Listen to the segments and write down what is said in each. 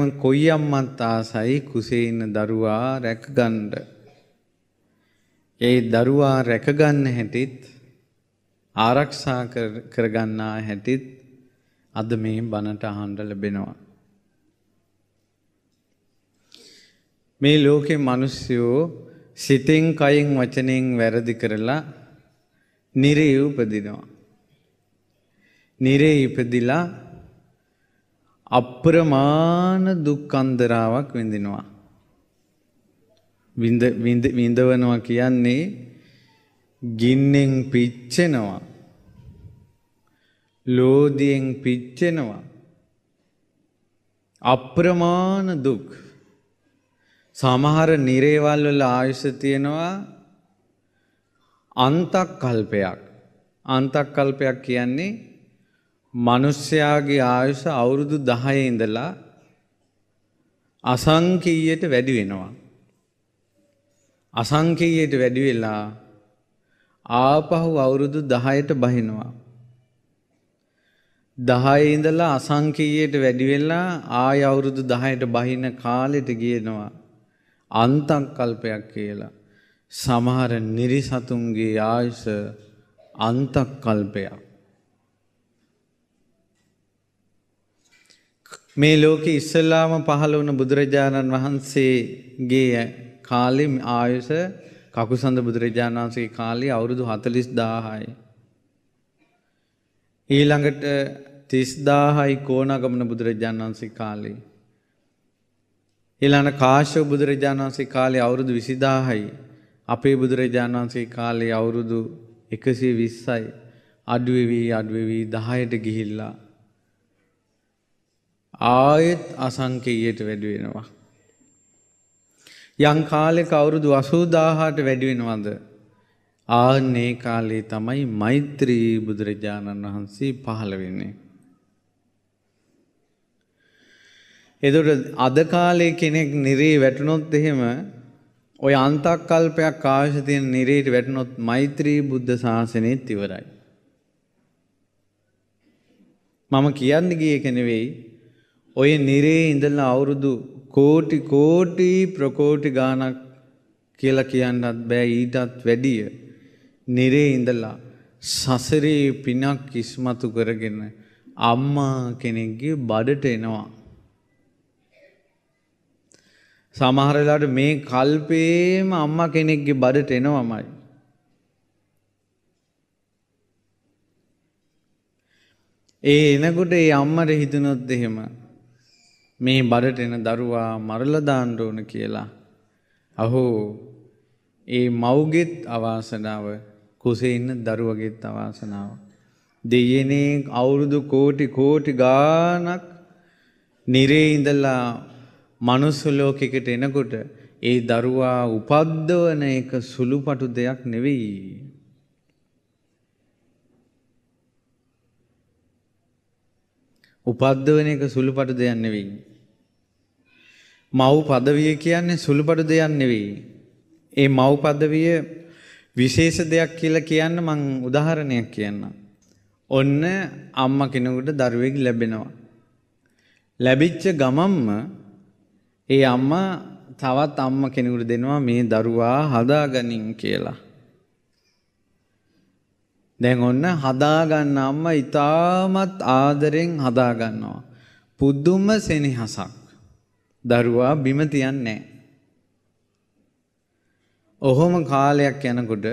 මං කොයි අම්මත් ආසයි කුසේ ඉන්න දරුවා රැකගන්න. ඒ දරුවා රැකගන්න හැටිත් ආරක්ෂා කරගන්නා හැටිත් අද මේ බණට අහන්න ලැබෙනවා. මේ ලෝකේ මිනිස්සුયો සිතෙන් කයින් වචනෙන් වැරදි කරලා නිරේ උපදිනවා. නිරේ ඉපදිලා අප්‍රමාණ දුක්කන්දරාවක් විඳිනවා. විඳවනවා කියන්නේ ගින්නෙන් පිච්චෙනවා. ලෝදියෙන් පිච්චෙනවා. අප්‍රමාණ දුක්. සමහර නිරේවල් වල ආයුෂ තියෙනවා අන්තක් කල්පයක්. අන්තක් කල්පයක් කියන්නේ මිනිස්යාගේ ආයුෂ අවුරුදු 10 ඉඳලා අසංකීයට වැඩි වෙනවා. අසංකීයට වැඩි වෙලා ආපහු අවුරුදු 10ට බහිනවා. 10 ඉඳලා අසංකීයට වැඩි වෙලා ආය අවුරුදු 10ට බහින කාලෙට ගියනවා. අන්තං කල්පයක් කියලා. සමහර නිරිසතුන්ගේ ආයුෂ අන්තක් කල්පයක්. මේ ලෝකෙ ඉස්සල්ලාම පහළ වුණ බුදුරජාණන් වහන්සේගේ කාලෙ ආයුෂ කකුසඳ බුදුරජාණන් වහන්සේගේ කාලේ අවුරුදු 40000යි. ඊළඟට 30000යි කොණගමන බුදුරජාණන් වහන්සේ කාලේ. ඊළඟ කාශ්‍යප බුදුරජාණන් වහන්සේ කාලේ අවුරුදු 20000යි. අපේ බුදුරජාණන් වහන්සේ කාලේ අවුරුදු 120යි. අඩුවේ වී අඩුවේ වී 10ට ගිහිල්ලා ආයෙත් අසංකේයයට වැඩි වෙනවා. යම් කාලයක අවුරුදු 80000ට වැඩි වෙනවද? ආන්නේ කාලේ තමයි මෛත්‍රී බුදුරජාණන් වහන්සේ පහළ වෙන්නේ. එතකොට අද කාලේ කෙනෙක් නිරේ වැටුනොත් එහෙම ඔය අන්තක්කල්පයක් අවශ්‍ය තියෙන නිරේට වැටුනොත් මෛත්‍රී බුද්ධ ශාසනයත් ඉවරයි. මම කියන්නේ ගියේ එක නෙවෙයි ඔය නිරේ ඉඳල්න අවුරුදු කෝටි කෝටි ප්‍රකෝටි ගානක් කියල කියන්නත් බෑ ඊටත් වැඩිය නිරේ ඉඳලා සසරේ පිනක් ඉස්මතු කරගෙන අම්මා කෙනෙක්ගේ බඩට එනවා. සමහරලාට මේ කල්පේම අම්මා කෙනෙක්ගේ බඩට එනවමයි. ඒ එනකොට ඒ අම්මට හිතනොත් එහෙම මේ බඩට එන දරුවා මරලා දාන්න ඕන කියලා. අහෝ ඒ මව්ගෙත් අවාසනාව කුසේ ඉන්න දරුවගෙත් අවාසනාව. දෙයනේ අවුරුදු කෝටි කෝටි ගාණක් නිරේ ඉඳලා මනුස්ස ලෝකෙකට එනකොට ඒ දරුවා උපද්දවන එක සුළුපටු දෙයක් නෙවෙයි. උපද්දවන එක සුළුපටු දෙයක් නෙවෙයි. මව් පදවිය කියන්නේ සුළුපටු දෙයක් නෙවෙයි. ඒ මව් පදවිය විශේෂ දෙයක් කියලා කියන්න මං උදාහරණයක් කියන්නම්. ඔන්න අම්මා කෙනෙකුට දරුවෙක් ලැබෙනවා. ලැබිච්ච ගමම්ම ඒ අම්මා තවත් අම්මා කෙනෙකුට දෙනවා මේ දරුවා හදාගනින් කියලා. දැන් ඔන්න හදාගන්න අම්මා ඊටමත් ආදරෙන් හදාගන්නවා. පුදුම සෙනෙහසක්. දරුවා බිම තියන්නේ ඔහොම කාලයක් යනකොට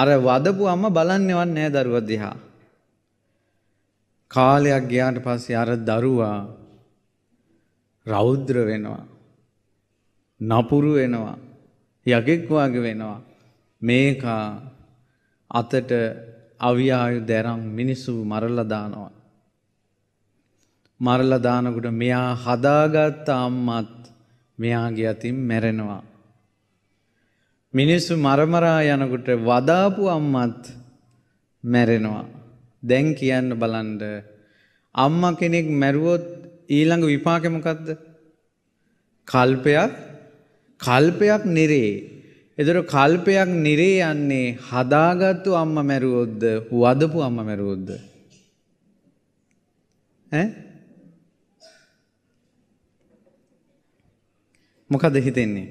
අර වදපු අම්ම බලන්නේවත් නැහැ දරුවා දිහා. කාලයක් ගියාට පස්සේ අර දරුවා රෞද්‍ර වෙනවා. නපුරු වෙනවා. යකෙක් වාගේ වෙනවා. මේක අතට අවියායු දැරම් මිනිස්සු මරලා දානවා. මරලා දානකොට මෙයා හදාගත්ත අම්මත් මෙයාගේ අතින් මැරෙනවා. මිනිස්සු මරමරා යනකොට වදාපු අම්මත් මැරෙනවා. දැන් කියන්න බලන්ඩ අම්ම කෙනෙක් මැරුවොත් ඊළඟ විපාකමකක්ද. කල්පයක් කල්පයක් නිරේ. එදර කල්පයක් නිරේ යන්නේ හදාගත්තු අම්ම මැරුවොද්ද වදපු අම්ම මැරුවොද්ද. ඇ? මොකද හිතෙන්නේ?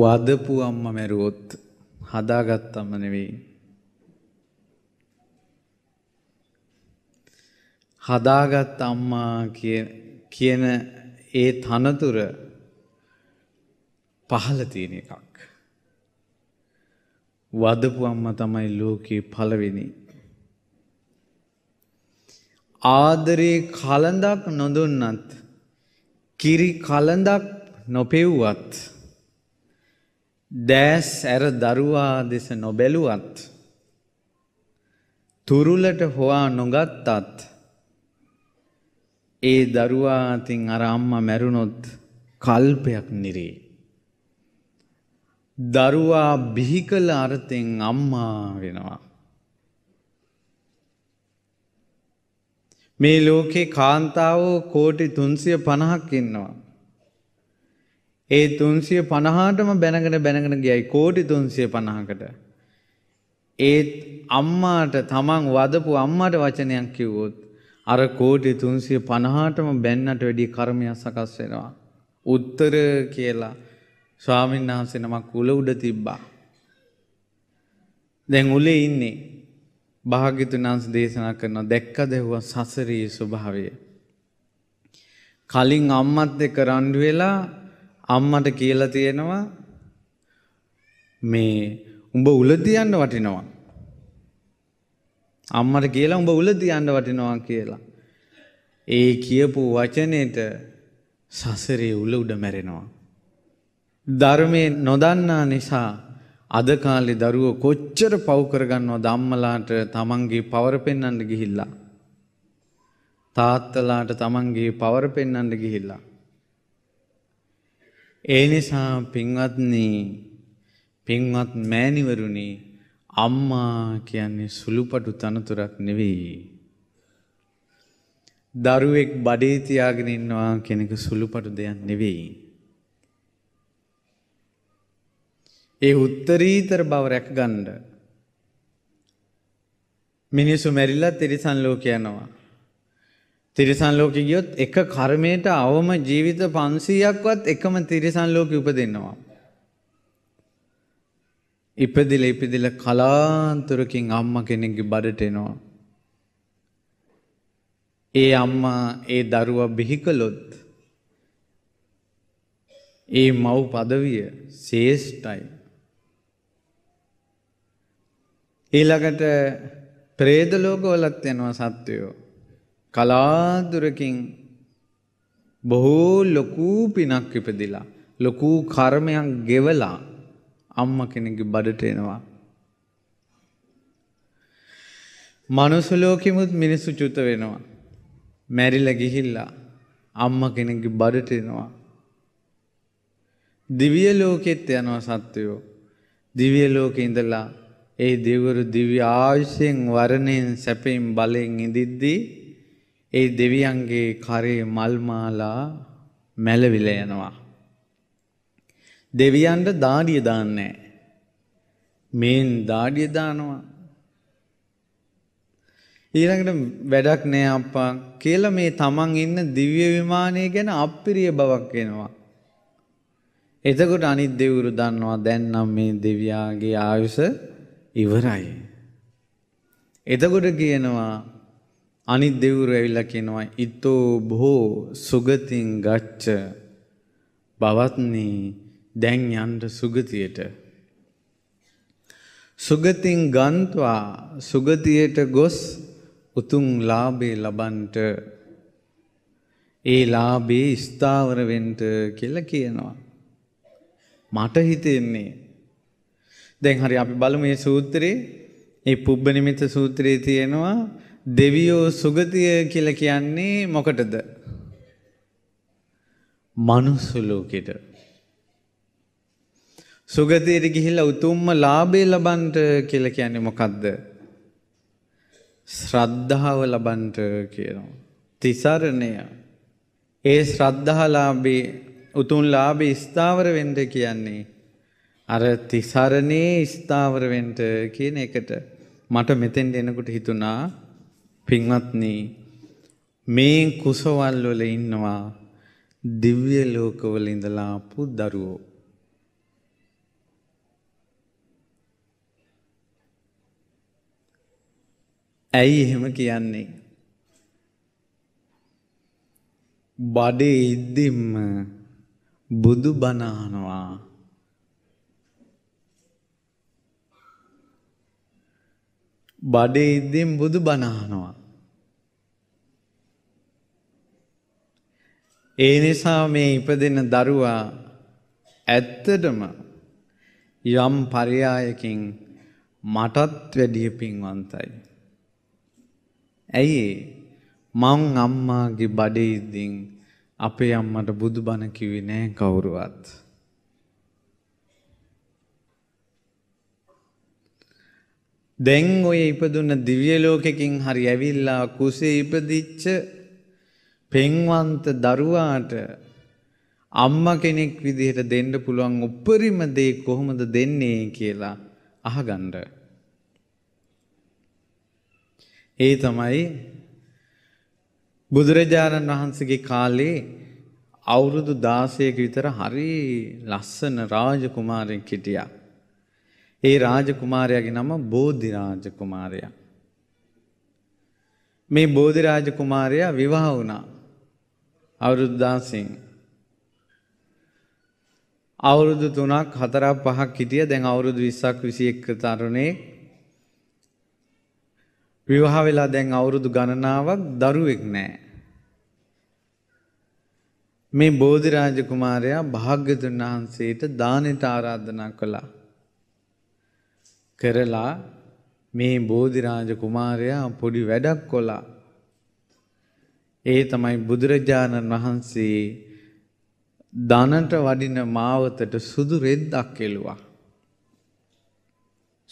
වදපු අම්මා මැරුවොත් හදාගත් අම්ම නෙවෙයි. හදාගත් අම්මා කියන ඒ තනතුර පහළ තියෙන එකක්. වදපු අම්ම තමයි ලෝකයේ පළවෙනි. ආදරේ කලඳක් නොදුන්නත් කිරි කලඳක් නොපෙව්වත් දෑස් ඇර දරුවා දෙස නොබැලුවත් තුරුලට හොවා නොගත්තත් ඒ දරුවා අතින් අර අම්මා මැරුණොත් කල්පයක් නිරේ දරුවා බිහි කළ අර්ථෙන් අම්මා වෙනවා මේ ලෝකේ කාන්තාවෝ කෝටි තුන්සිය පණහක් ඉන්නවා. ඒ තුන්සිය පණහාටම බැනගෙන බැනගෙන ගියයි කෝටි තුන්සිය පණහකට. ඒත් අම්මාට තමන් වදපු අම්මාට වචනයක් කිව්වොත් අර කෝටි තුන්සිය පණහාටම බැන්නට වැඩි කර්මයක් සකස් වෙනවා. උත්තර කියලා ස්වාමීන් වහන්සේ නමක් උල උඩ තිබ්බා. දැන් උලේ ඉන්නේ භාග්‍යතුන් වහන්සේ දේශනා කරනවා දැක්කද හුවා සසරී ස්වභාවය. කලින් අම්මත් දෙක රණ්ඩු වෙලා අම්මට කියලා තියෙනවා මේ උඹ උල තියන්න වටිනවා. අම්මට කියලා උඹ උල තියන්න වටිනවා කියලා. ඒ කියපු වචනෙට සසරේ උල උඩ මැරෙනවා. ධර්මයේ නොදන්නා නිසා අද කාලේ දරුවෝ කොච්චර පව් කරගන්නවද අම්මලාට තමන්ගේ පවර පෙන්වන්න ගිහිල්ලා. තාත්තලාට තමන්ගේ පවර පෙන්වන්න ගිහිල්ලා. ඒ නිසා පින්වත්නි පින්වත් මෑණිවරුනි අම්මා කියන්නේ සුළුපටු තනතුරක් නෙවෙයි. දරුවෙක් බඩේ තියාගෙන ඉන්නවා කෙනෙක් සුළුපටු දෙයක් නෙවෙයි. ඒ උත්තරීතර බව රැකගන්ඩ. මිනිසු මැරිල්ලා තිරිසන් ලෝක යනවා. තිරිසන් ලෝක ගියොත් එක කර්මයට අවම ජීවිත පන්සීයක්වත් එකම තිරිසන් ලෝක උපදන්නවා. ඉපදිල ඉපදිල කලාන්තුරකින් අම්ම කෙනෙක්ගේ බඩටෙනවා. ඒ අම්මා ඒ දරුව බිහිකලොත් ඒ මව් පදවිය සේෂ්ටයි ඊළඟට ප්‍රේද ලෝකවලත් යනවා සත්වයෝ. කලාදුරකින් බොහෝ ලොකු පිනක් ඉපදිලා ලොකු කර්මයක් ගෙවලා අම්ම කෙනෙක්ගේ බඩට එනවා. මනුස්ස ලෝකෙමුත් මිනිස්සු චුත වෙනවා. මැරිලා ගිහිල්ලා අම්ම කෙනෙක්ගේ බඩට එනවා. දිව්‍ය ලෝකෙත් යනවා සත්වයෝ. දිව්‍ය ලෝකේ ඉඳලා ඒ දෙවරු දිව්‍ය ආයුෂයෙන් වරණයෙන් සැපයෙන් බලයෙන් ඉදිද්දී ඒ දෙවියන්ගේ කරේ මල් මාලා මැලවිලා යනවා. දෙවියන්ට දාඩිය දාන්නේ මේන් දාඩිය දානවා. ඊළඟට වැඩක් නෑ අප්පා කියලා මේ තමන් ඉන්න දිව්‍ය විමානය ගැන අප්පිරිය බවක් එනවා. එතකොට අනිත් දෙවිවරු දන්නවා දැන් නම් මේ දෙවියාගේ ආයුෂ ඉවරයි. එතකොට කියනවා අනිත් දෙවුරු ඇවිල්ලා කියනවා ඉතෝ බොහෝ සුගතින් ගච්ඡ බවත්නී දැන් යන්න සුගතියට සුගතින් ගන්වා සුගතියට ගොස් උතුම් ලාභේ ලබන්ට ඒ ලාභේ ස්ථාවර වෙන්න කියලා කියනවා මට හිතෙන්නේ දැන් හරි අපි බලමු මේ සූත්‍රයේ මේ පුබ්බ නිමිත්ත සූත්‍රයේ තියෙනවා දෙවියෝ සුගතිය කියලා කියන්නේ මොකටද? මනුස්ස ලෝකෙට. සුගතියට ගිහිල්ලා උතුම්ම ලාභය ලබන්නට කියලා කියන්නේ මොකද්ද? ශ්‍රද්ධාව ලබන්නට කියනවා. තිසරණය. ඒ ශ්‍රද්ධාලාභී උතුම් ලාභී ස්ථාවර වෙන්න කියන්නේ අර තිසරණේ ස්ථාවරවෙන්න කියන එකට මට මෙතෙන්ට එනකොට හිතුණා පින්වත්නි මේ කුසවල් වල ඉන්නවා දිව්‍ය ලෝකවල ඉඳලා ආපු දරුවෝ ඇයි එහෙම කියන්නේ බඩේ ඉද්දිම්ම බුදු බනානවා බඩේ ඉද්දෙන් බුදු බණහනවා. ඒ නිසා මේ ඉපදෙන දරුවා ඇත්තටම යම් පරයායකින් මටත් වැඩිය පින්වන්තයි. ඇයි මං අම්මාගේ බඩේඉද්දිින් අපේ අම්මට බුදු බණ කිවි නෑ කවුරුවත්. දැන් ඔය ඉපදුන දිව්‍ය ලෝකෙකින් හරි ඇවිල්ලා කුසේ ඉපදිච්ච පෙන්වන්ත දරුවාට අම්මා කෙනෙක් විදිහට දෙන්න පුළුවන් උපරිම දේ කොහොමද දෙන්නේ කියලා අහගන්න. ඒ තමයි බුදුරජාණන් වහන්සේගේ කාලේ අවුරුදු 16ක විතර හරි ලස්සන රාජකුමාරයෙක් හිටියා. ඒ රාජකුමාරයාගේ නම බෝධිරාජ කුමාරයා. මේ බෝධිරාජ කුමාරයා විවාහ වුණා අවුරුද්දාසින්. අවුරුදු තුනක් හතරක් පහක් හිටිය දැන් අවුරුදු විස්සක් විසි එක්ක තරුණේ විවාහ වෙලා දැන් අවුරුදු ගණනාවක් දරුවෙක් නෑ. මේ බෝධිරාජ කුමාරයා භාග්‍යතුන් වහන්සේට දානට ආරාධනා කළා. කරලා මේ බෝධිරාජ කුමාරයා පොඩි වැඩක් කොලා. ඒ තමයි බුදුරජාණන් වහන්සේ දනට වඩින මාවතට සුදු රෙද්දක් එළුවා.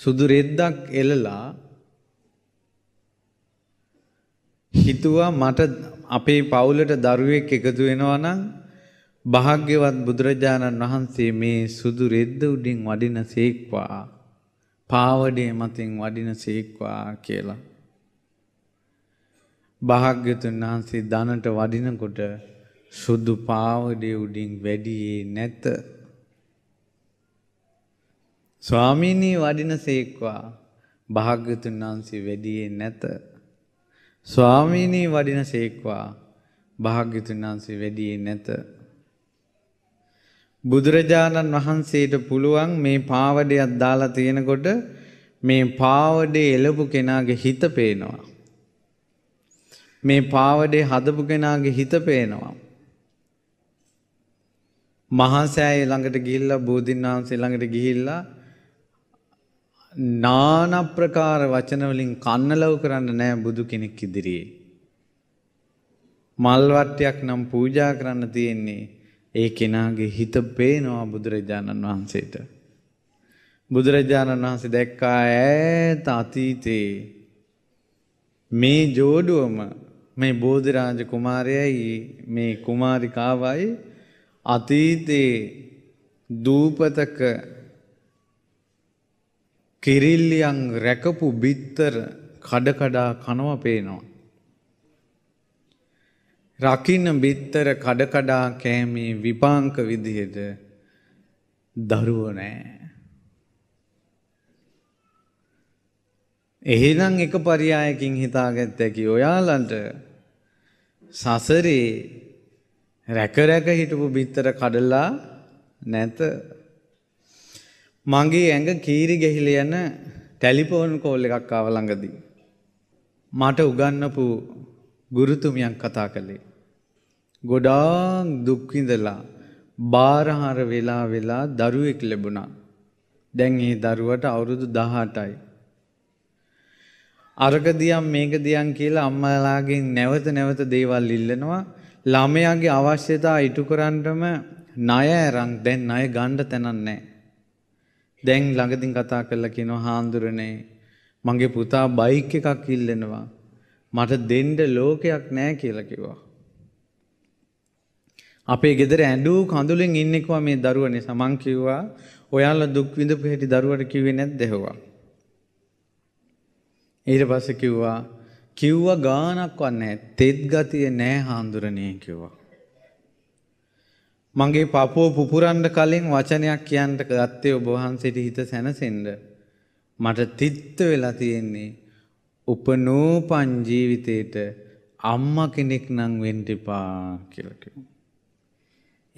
සුදු රෙද්දක් එලලා හිතුවා මට අපේ පවුලට දරුවෙක් එකතු වෙනවා නම් භාග්‍යවත් බුදුරජාණන් වහන්සේ මේ සුදු රෙද්ද උඩින් වඩින සේක්වා පාවඩේ මතින් වඩින සේක්වා කියලා. භාග්‍යතුන් වහන්සේ දනට වඩිනකොට සුදු පාවඩේ උඩින් වැඩියේ නැත. ස්වාමීනී වඩින සේක්වා භාග්‍යතුන් වහන්සේ වැඩියේ නැත. ස්වාමීනී වඩින සේක්වා භාග්‍යතුන් වහන්සේ වැඩියේ නැත. බුදුරජාණන් වහන්සේට පුළුවන් මේ පාවඩයක් දාලා තියෙනකොට මේ පාවඩේ එළපු කෙනාගේ හිත පේනවා. මේ පාවඩේ හදපු කෙනාගේ හිත පේනවා. මහසෑය ළඟට ගිහිල්ලා බෝධින් වහන්සේ ළඟට ගිහිල්ලා නාන ප්‍රකාර වචන වලින් කන්නලව් කරන්න නෑ බුදු කෙනෙක් ඉදිරියේ. මල් වට්ටයක් නම් පූජා කරන්න තියෙන්නේ ඒ කෙනාගේ හිත පේනවා බුදුරජාණන් වහන්සේට. බුදුරජාණන් වහන්සේ දැක්කා ඈත අතීතේ මේ ජෝඩුවම මේ බෝධිරාජ කුමාරයයි මේ කුමාරිකාවයි අතීතේ දූපතක කිරිල්ලියන් රැකපු බිත්තර කඩකඩා කනව පේනවා. රකින්න බිත්තර කඩකඩා කෑමේ විපාංක විදිහට දරුවෝ නෑ. එහෙනම් එක පරියායකින් හිතාගත්ත හැකි ඔයාලන්ට සසරේ රැක රැක හිටපු බිත්තර කඩලා නැත. මගේ ඇඟ කීරි ගැහිල යන ටැලිෆෝන් කෝල් එකක් ආව ළඟදී. මට උගන්නපු ගුරුතුමියන් කතා කළේ. ගොඩාක් දුක්විඳලා බාරහාර වෙලා වෙලා දරුවෙක් ලැබුණා. දැන් ඒ දරුවට අවුරුදු 18යි. අරක දියම් මේක දියම් කියලා අම්මලාගෙන් නැවත නැවත දේවල් ඉල්ලනවා. ළමයාගේ අවශ්‍යතා ඉටු කරන්නම ණය අරන් දැන් ණය ගන්න තැනක් නැහැ. දැන් ළඟදින් කතා කරලා කියනවා හාඳුරනේ මගේ පුතා බයික් එකක් ඉල්ලනවා. මට දෙන්න ලෝකයක් නෑ කියලා කිව්වා. අපේ ගෙදර ඇඬූ කඳුලෙන් ඉන්නෙකවා මේ දරුවනේ සමන් කිව්වා ඔයාලා දුක් විඳපු හැටි දරුවට කිව්වේ නැද්ද හෙව්වා. ඊට පස්සේ කිව්වා කිව්වා ගානක්වත් නැහැ තෙත් ගතිය නැහැ හාඳුරණේ කිව්වා. මගේ පපුව පුපුරන්න කලින් වචනයක් කියන්න ගත්තේ ඔබ වහන්සේට හිත සැනසෙන්න මට තිත්ත වෙලා තියෙන්නේ උපනෝපන් ජීවිතේට අම්මා කෙනෙක් නම් වෙන්න එපා කියලා කිව්වා.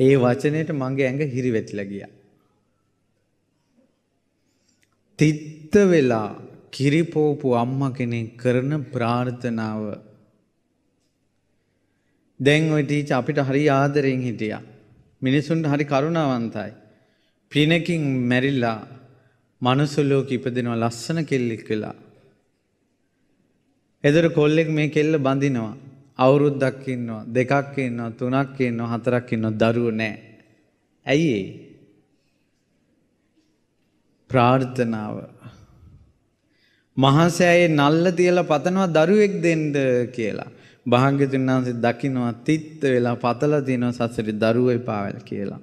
ඒ වචනේට මගේ ඇඟ හිරිවැටිලා ගියා. තිත්ත වෙලා කිරිපෝපු අම්මා කෙනෙක් කරන ප්‍රාර්ථනාව දැන් ওই ටීච අපිට හරි ආදරෙන් හිටියා මිනිසුන්ට හරි කරුණාවන්තයි පිනකින් මැරිලා මනුස්ස ලෝකෙ ඉපදෙනවා ලස්සන කෙල්ලෙක් වෙලා එදර කොල්ලෙක් මේ කෙල්ල බඳිනවා. අවුරුද්දක් ඉන්නවා දෙකක් ඉන්නවා තුනක් ඉන්නවා හතරක් ඉන්නවා දරුවෝ නැහැ. ඇයි ඒ? ප්‍රාර්ථනාව. මහසෑයේ නල්ල තියලා පතනවා දරුවෙක් දෙන්න කියලා. භාග්‍යතුන් වහන්සේ දකින්නවා තිත්ත වෙලා පතලා තිනවා සසරේ දරුවෝ එපාවල් කියලා.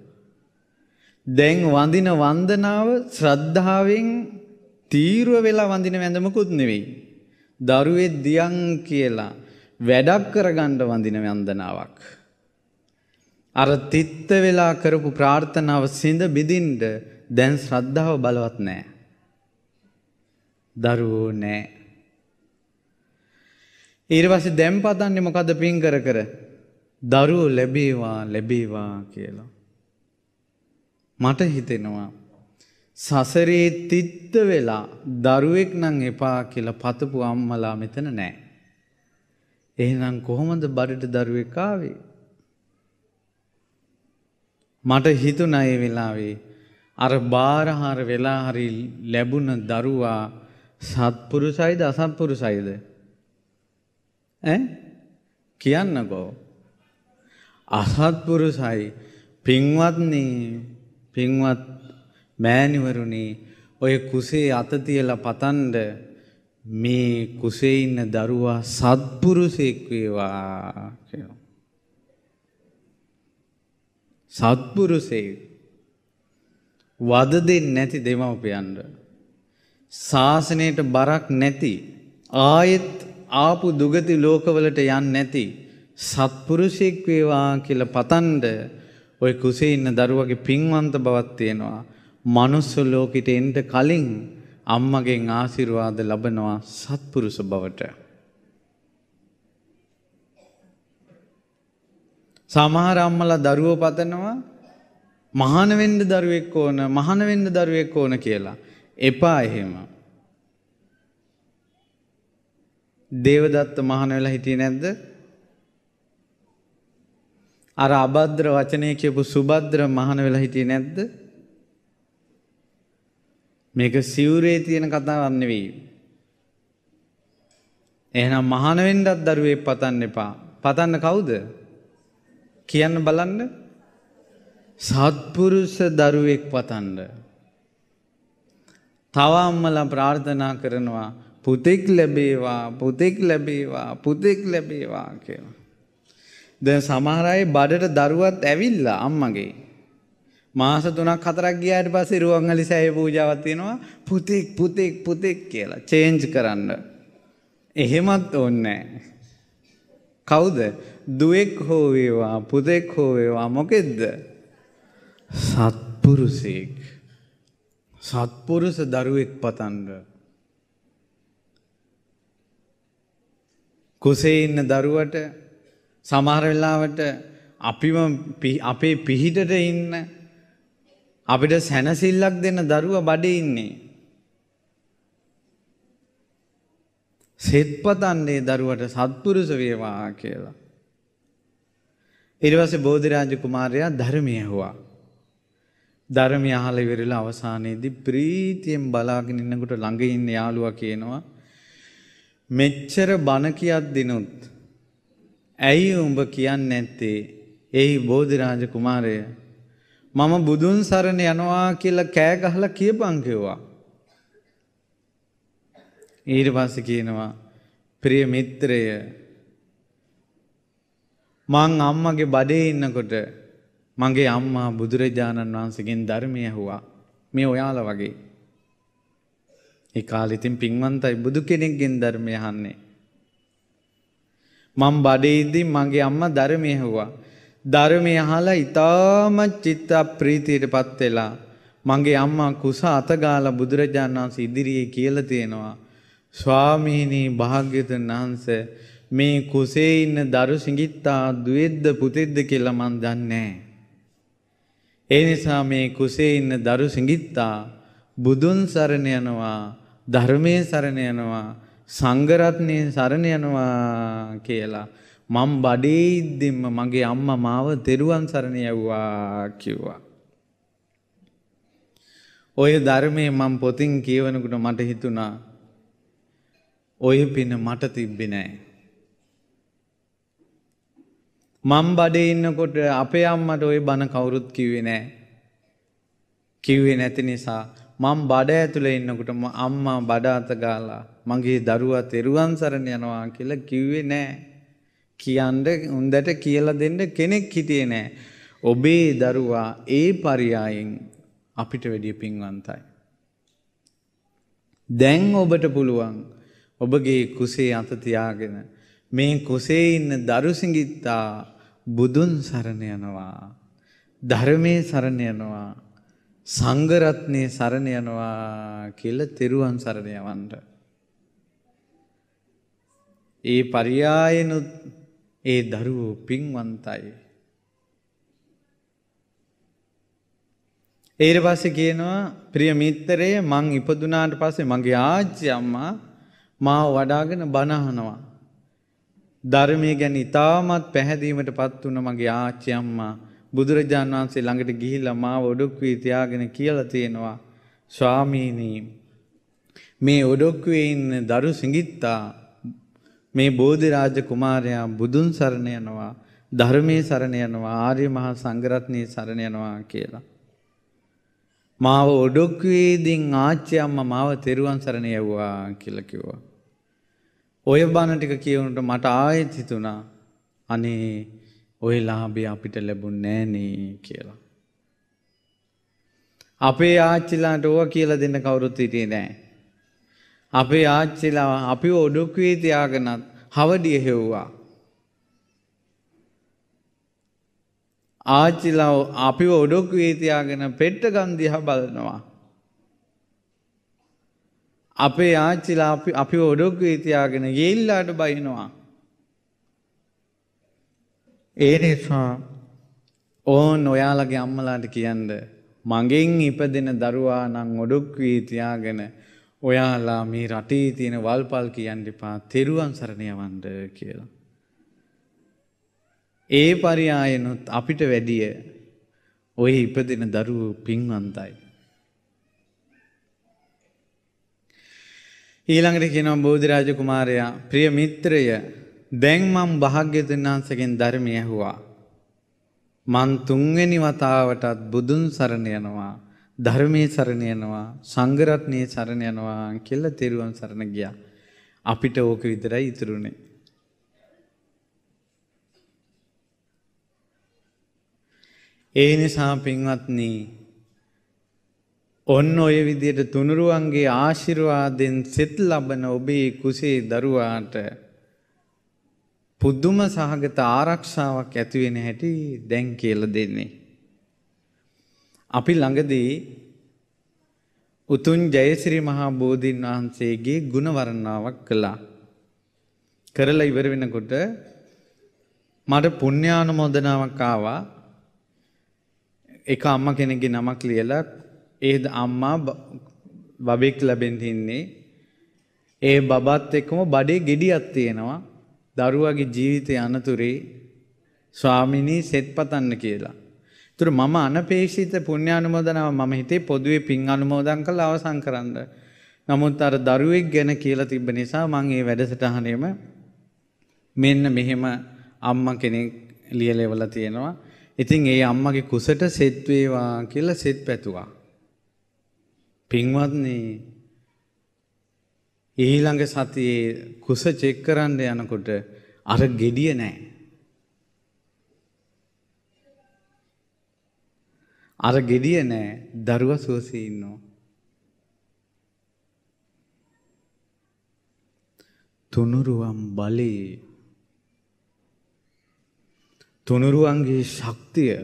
දැන් වඳින වන්දනාව ශ්‍රද්ධාවෙන් තීරුව වෙලා වඳින වැඳමකුත් නෙවෙයි. දරුවේ දියන් කියලා වැඩක් කරගන්න වඳින වන්දනාවක්. අර තිත්ත වෙලා කරපු ප්‍රාර්ථනාව සිඳ බිඳින්ඩ දැන් ශ්‍රද්ධාව බලවත් නෑ. දරුවෝ නෑ. ඊර්වසි දැම් පතන්නේ මොකද පින් කර කර දරුවෝ ලැබේවා ලැබේවා කියලා. මට හිතෙනවා සසරේ තිත්ත වෙලා දරුවෙක් නං එපා කියලා පතපු අම්මලා මෙතන නෑ. එහෙනම් කොහොමද බඩට දරුවෙකාවේ. මට හිතුනය වෙලාවේ අර බාරහාර වෙලාහරි ලැබුණ දරුවා සත්පුරුසයිද අසත්පුරුසයිද. ඇ කියන්නකෝ. අසත්පුරුසයි පින්වත්න්නේ පින්වත් මෑණිවරුනි ඔය කුසේ අත තියලා පතන්ඩ මේ කුසේ ඉන්න දරුවා සත්පුරුෂෙක් වේවා කියලා. සත්පුරුෂයෙක් වද දෙන්නේ නැති දෙමව්පියන්ට ශාසනයට බරක් නැති ආයෙත් ආපු දුගති ලෝකවලට යන්නේ නැති සත්පුරුෂයෙක් වේවා කියලා පතන්ඩ ওই කුසේ ඉන්න දරුවගේ පින්වන්ත බවක් තියෙනවා මනුස්ස ලෝකෙට එන්න කලින් අම්මගෙන් ආශිර්වාද ලබනවා සත්පුරුෂ බවට. සමහර අම්මලා දරුවෝ පතනවා මහාන වෙන්න දරුවෙක් ඕන මහාන වෙන්න දරුවෙක් ඕන කියලා. එපා එහෙම. දේවදත්ත මහාන වෙලා හිටියේ නැද්ද? අර අබද්ද්‍ර වචනය කියපු සුබද්ද්‍ර මහාන වෙලා හිටියේ නැද්ද? මේක සිවුරේ තියෙන කතාවක් නෙවෙයි. එහෙනම් මහාන වෙන්නත් දරුවේ පතන්න එපා. පතන්න කවුද? කියන්න බලන්න. සත්පුරුෂ දරුවෙක් පතන්න. තව අම්මලා ප්‍රාර්ථනා කරනවා පුතෙක් ලැබේවා පුතෙක් ලැබේවා පුතෙක් ලැබේවා කියලා. දැන් සමහර අය බඩට දරුවත් ඇවිල්ලා අම්මගේ. මාස තුනක් හතරක් ගියාට පස්සේ රුවන්වැලි සෑය පූජාවක් තියෙනවා පුතෙක් පුතෙක් පුතෙක් කියලා චේන්ජ් කරන්න. එහෙමත් ඕනේ කවුද? දුවෙක් හෝ වේවා පුතෙක් හෝ වේවා මොකෙද්ද? සත්පුරුෂෙක්. සත්පුරුෂ දරුවෙක් පතන්න. කුසේ ඉන්න දරුවට සමහර වෙලාවට අපිම අපේ පිහිටට ඉන්න අපිට සැනසිල්ලක් දෙන්න දරුවා බඩේ ඉන්නේ. සෙත්පතන්නේ දරුවට සත්පුරුෂ වේවා කියලා. ඊට පස්සේ බෝධිරාජ කුමාරයා ධර්මය ඇහුවා. ධර්මය අහලා ඉවරලා අවසානයේදී ප්‍රීතියෙන් බලාගෙන ඉන්නකොට ළඟ ඉන්න යාළුවා කියනවා මෙච්චර බණ කියද්දිනුත් ඇයි උඹ කියන්නේ නැත්තේ? එයි බෝධිරාජ කුමාරයා මම බුදුන් සරණ යනවා කියලා කෑ ගහලා කියපන් කිව්වා. ඊට පස්සේ කියනවා ප්‍රිය මිත්‍රය මං අම්මගේ බඩේ ඉන්නකොට මගේ අම්මා බුදුරජාණන් වහන්සේගෙන් ධර්මය ඇහුවා. මේ ඔයාලා වගේ. ඒ කාලේ ඉතින් පින්වන්තයි බුදු කෙනෙක්ගෙන් ධර්මය අහන්නේ. මම බඩේ ඉඳි මගේ අම්මා ධර්මය ඇහුවා. ධර්මය අහලා ඉතාමත් චිත්ත ප්‍රීතියට පත් වෙලා මගේ අම්මා කුස අතගාලා බුදුරජාණන් වහන්සේ ඉදිරියේ කියලා තියෙනවා ස්වාමීනි භාග්‍යතුන් වහන්සේ මේ කුසේ ඉන්න දරු සිඟිත්තා දුවේද්ද පුතේද්ද කියලා මන් දන්නේ ඒ නිසා මේ කුසේ ඉන්න දරු සිඟිත්තා බුදුන් සරණ යනවා ධර්මයේ සරණ යනවා සංඝ රත්නයේ සරණ යනවා කියලා මං බඩේ ඉද්දෙම්ම මගේ අම්මා මාව තෙරුවන් සරණ යවුවා කිව්වා. ඔය ධර්මයේ මං පොතින් කියවනකොට මට හිතුණා ඔය පින මට තිබ්බේ නෑ. මං බඩේ ඉන්නකොට අපේ අම්මට ওই බන කවුරුත් කිව්වේ නෑ. කිව්වේ නැති නිසා මං බඩ ඇතුලේ ඉන්නකොට අම්මා බඩ අත ගාලා මගේ දරුවා තෙරුවන් සරණ යනවා කියලා කිව්වේ නෑ. කියන්න උන්දට කියලා දෙන්න කෙනෙක් හිටියේ නෑ. ඔබේ දරුවා ඒ පරියායෙන් අපිට වැඩිය පින්වන්තයි. දැන් ඔබට පුළුවන් ඔබගේ කුසේ අතතියාගෙන මේ කුසේ ඉන්න දරුසිඟිත්තා බුදුන් සරණ යනවා. ධර්මයේ සරණ යනවා. සංගරත්නය සරණ යනවා කියල තෙරුවන් සරණය වන්ට. ඒ පරියායනුත් ඒ දරුවෝ පින්වන්තයි. ඒර පස්ස කියනවා ප්‍රිය මිත්තරය මං ඉපදුනාට පස්සේ මගේ ආච්චි අම්මා මාව වඩාගෙන බණහනවා. ධර්මය ගැන ඉතාමත් පැහැදීමට පත් වුණ මගේ ආච්චි අම්මා බුදුරජාණන් වහන්සේ ළඟට ගිහිල්ලා මාව ඔඩොක්වී තියාගෙන කියලා තියෙනවා ස්වාමීනී මේ ඔඩොක්වේ ඉන්න දරු සිඟිත්තා මේ බෝධිරාජ කුමාරයා බුදුන් සරණ යනවා ධර්මයේ සරණ යනවා ආර්ය මහා සංඝරත්නයේ සරණ යනවා කියලා. මාව ඔඩොක්වේදින් ආච්චි අම්මා මාව තෙරුවන් සරණ යවුවා කියලා කිව්වා. ඔය බණ ටික කියවුනට මට ආයෙත් හිතුණා අනේ ওই ලාභය අපිට ලැබුණේ නෑනේ කියලා. අපේ ආච්චිලාට ඕවා කියලා දෙන්න කවුරුත් හිටියේ නෑ. අපේ ආච්චිලා අපිව ඔඩුක්වී තියාගෙනත් හවඩිය හෙව්වා. ආච්චිලා අපිව ඔඩුක්වී තියාගෙන පෙට්ට ගන්දිහ බලනවා. අපේ ආච්චිලා අපි ඔඩුක්වී තියාගෙන ගෙල්ලාට බයිනවා. ඒ නිසා ඕන් ඔයාලගේ අම්මලාට කියන්න මගෙන් ඉපදෙන දරුවා නම් ඔඩුක්වී තියාගෙන ඔයාලා මේ රටේ තියෙන වල්පල් කියන්න එපා තෙරුවන් සරණ යවන්න කියලා. ඒ පරියායනොත් අපිට වැඩිය ඔය ඉපදෙන දරුවෝ පින්වන්තයි. ඊළඟට කියනවා බෝධිරාජ කුමාරයා ප්‍රිය මිත්‍රය දැන් මම භාග්‍යවතුන් වහන්සේගෙන් ධර්මය ඇහුවා. මන් තුන්වෙනි වතාවටත් බුදුන් සරණ යනවා. ධර්මයේ සරණ යනවා සංඝ රත්නයේ සරණ යනවා කියලා තෙරුවන් සරණ ගියා. අපිට ඕක විතරයි ඉතුරුනේ. ඒ නිසා පින්වත්නි ඔන්න ඔය විදියට තුනුරුවන්ගේ ආශිර්වාදෙන් සෙත් ලබන ඔබේ කුසේ දරුවාට පුදුම සහගත ආරක්ෂාවක් ඇති වෙන හැටි දැන් කියලා දෙන්නේ. අපි ළඟදී උතුම් ජයසිරි මහා බෝධීන් වහන්සේගේ ගුණ වර්ණනාවක් කළා. කරලා ඉවර වෙනකොට මට පුණ්‍යානුමෝදනාවක් ආවා. එක අම්මා කෙනෙක්ගේ නමක් ලියලා ඒ අම්මා බබෙක් ලැබෙන් තින්නේ. ඒ බබත් එක්කම බඩේ gediyak තියෙනවා. දරුවාගේ ජීවිතය අනතුරේ ස්වාමිනී සෙත් පතන්න කියලා. තුර මම අනපේක්ෂිත පුණ්‍ය අනුමෝදනාව මම හිතේ පොදුවේ පින් අනුමෝදන් කළ අවසන් කරන්න. නමුත් අර දරුවෙක් ගැන කියලා තිබ්බ නිසා මං ඒ වැඩසටහනෙම මෙන්න මෙහෙම අම්මා කෙනෙක් ලියලෙවලා තියෙනවා. ඉතින් ඒ අම්මගේ කුසට සෙත් වේවා කියලා සෙත් පැතුවා. පින්වත්නි ඊළඟ සතියේ කුස චෙක් කරන්න යනකොට අර gediye නැහැ. අර gediya නෑ දරුවා සුවසේ ඉන්නවා. තුනුරුවන් බලේ තුනුරුවන්ගේ ශක්තිය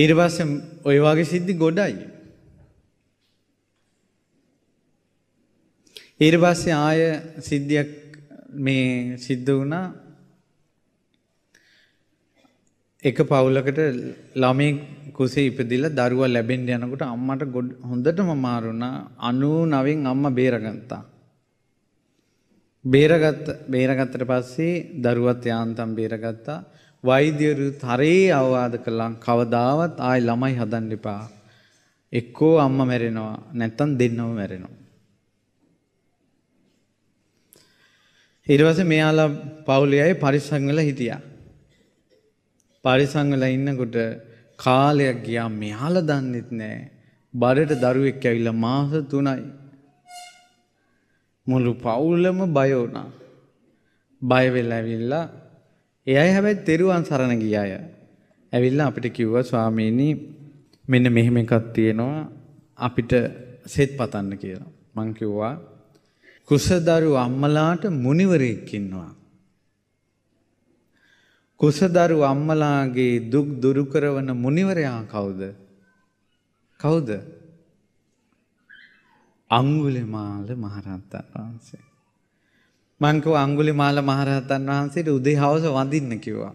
ඊට පස්සේ ඔය වගේ සිද්ධි ගොඩයි. ඊට පස්සේ ආය සිද්ධියක් මේ සිද්ධ වුණා එක පවුලකට ළමේ කුසේ ඉපදිලා දරුවා ලැබෙන්න යනකොට අම්මට හොඳටම මාරුණා 99න් අම්මා බේරගත්තා. බේරගත්ත බේරගත්තට පස්සේ දරුවත් යාන්තම් බේරගත්තා. වෛද්‍යවරු තරේ අවවාද කළා කවදාවත් ආයි ළමයි හදන්න එපා. එක්කෝ අම්මා මැරෙනවා නැත්නම් දෙන්නම මැරෙනවා. ඊට පස්සේ මෙයාලා පවුලේ අය පරිස්සම් වෙලා හිටියා. පරිසංවල ඉන්නකොට කාලයක් ගියා මෙයාල දන්නෙත් නෑ බඩට දරුවෙක් ඇවිල්ලා මාස තුනයි. මුළු පවුල්ලම බය වුණා. බය වෙලා ඇවිල්ලා එයයි හැබැයි තෙරුවන් සරණ ගිය අය. ඇවිල්ලා අපිට කිව්වා ස්වාමීනි මෙන්න මෙහෙම එකක් තියෙනවා අපිට සෙත් පතන්න කියලා. මං කිව්වා කුසදරු අම්මලාට මුනිවරයෙක් ඉන්නවා. කුසදරු අම්මලාගේ දුක් දුරු කරවන මුනිවරයා කවුද? කවුද? අඟුලිමාල මහරහතන් වහන්සේ. මං කිව්ව අඟුලිමාල මහරහතන් වහන්සේට උදේ හවස වඳින්න කිව්වා.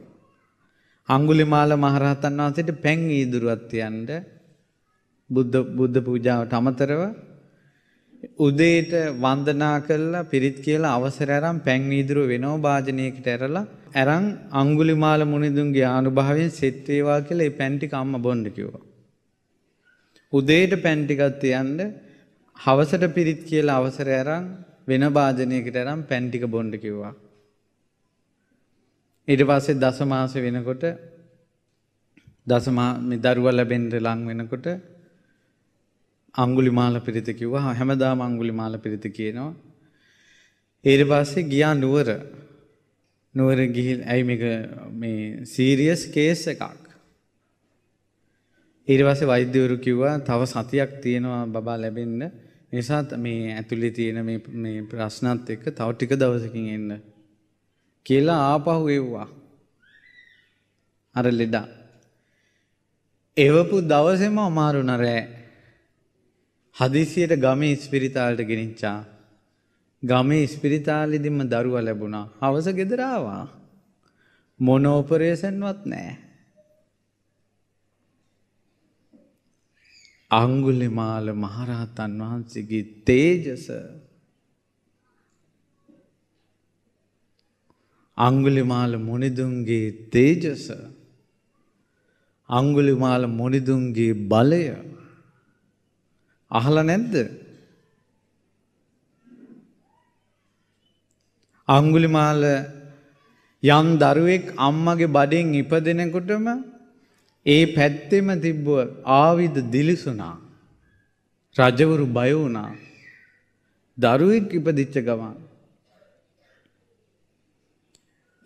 අඟුලිමාල මහරහතන් වහන්සේට පැන් ඊදුරුවක් තියන්න බුද්ධ බුද්ධ පූජාවට අමතරව උදේට වන්දනා කරලා පිරිත් කියලා අවසර අරන් පැන් ඊදුරුව වෙනෝ වාජනයකට ඇරලා ඇරන් අංගුලිමාල මුනිදුන්ගේ ආනුභාවයෙන් සෙත්වේවා කියලා ඒ පැන්ටික අම්ම බොන්න කිව්වා. උදේට පැන්ටිකත් යන්න හවසට පිරිත් කියලා අවසර ඇරන් වෙන භාජනයකට ඇරන් පැන්ටික බොන්න කිව්වා. ඊට පස්සේ දසමාස වෙනකොට දසමා මේ දරුවා ලැබෙන්න ලං වෙනකොට අංගුලිමාල පිරිත කිව්වා හැමදාම අංගුලිමාල පිරිත කියනවා. ඊට පස්සේ ගියා නුවර නුවර ගිහිල් ඇයි මේක මේ සීරියස් කේස් එකක්. ඊට පස්සේ වෛද්‍යවරු කිව්වා තව සතියක් තියෙනවා බබා ලැබෙන්න. නිසා මේ ඇතුලේ තියෙන මේ මේ ප්‍රශ්නත් එක්ක තව ටික දවසකින් එන්න කියලා ආපහු එව්වා. අර ලෙඩා. එවපු දවසේම අමාරු නරෑ. හදිසියට ගමේ ස්පිරිතාලට ගෙනිච්චා. ගමේ ඉස්පිරිතාලිදිම දරුව ලැබුණා හවස ගෙදරාවා මොනෝපරේසන්වත් නෑ. අංගුලිමාල මහරහතන් වහන්සේගේ තේජස අංගුලිමාල මොනිදුන්ගේ තේජස අංගුලිමාල මොනිදුන්ගේ බලය අහල නැද්ද අංගුලිමාල යම් දරුවෙක් අම්මගේ බඩෙන් ඉපදෙනකොටම ඒ පැත්තෙම තිබ්බුව ආවිද දිලිසුනා. රජවරු බය වුණා. දරුවෙක් ඉපදිච්ච ගමන්.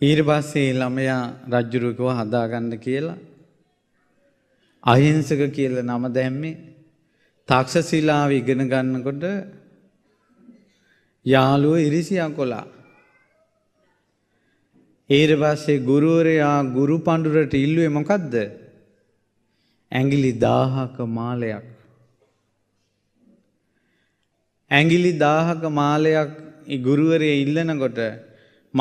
ඊට පස්සේ ළමයා රජුරුකව හදාගන්න කියලා අහිංසක කියලා නම දැම්මේ තක්ෂශිලාව ඉගෙන ගන්නකොට යාළුව ඉරිසියා කොලා ඊට පස්සේ ගුරුවරයා ගුරු පඬුරට ඉල්ලුවේ මොකද්ද? ඇඟිලි 1000ක මාලයක්. ඇඟිලි 1000ක මාලයක් ගුරුවරයා ඉල්ලනකොට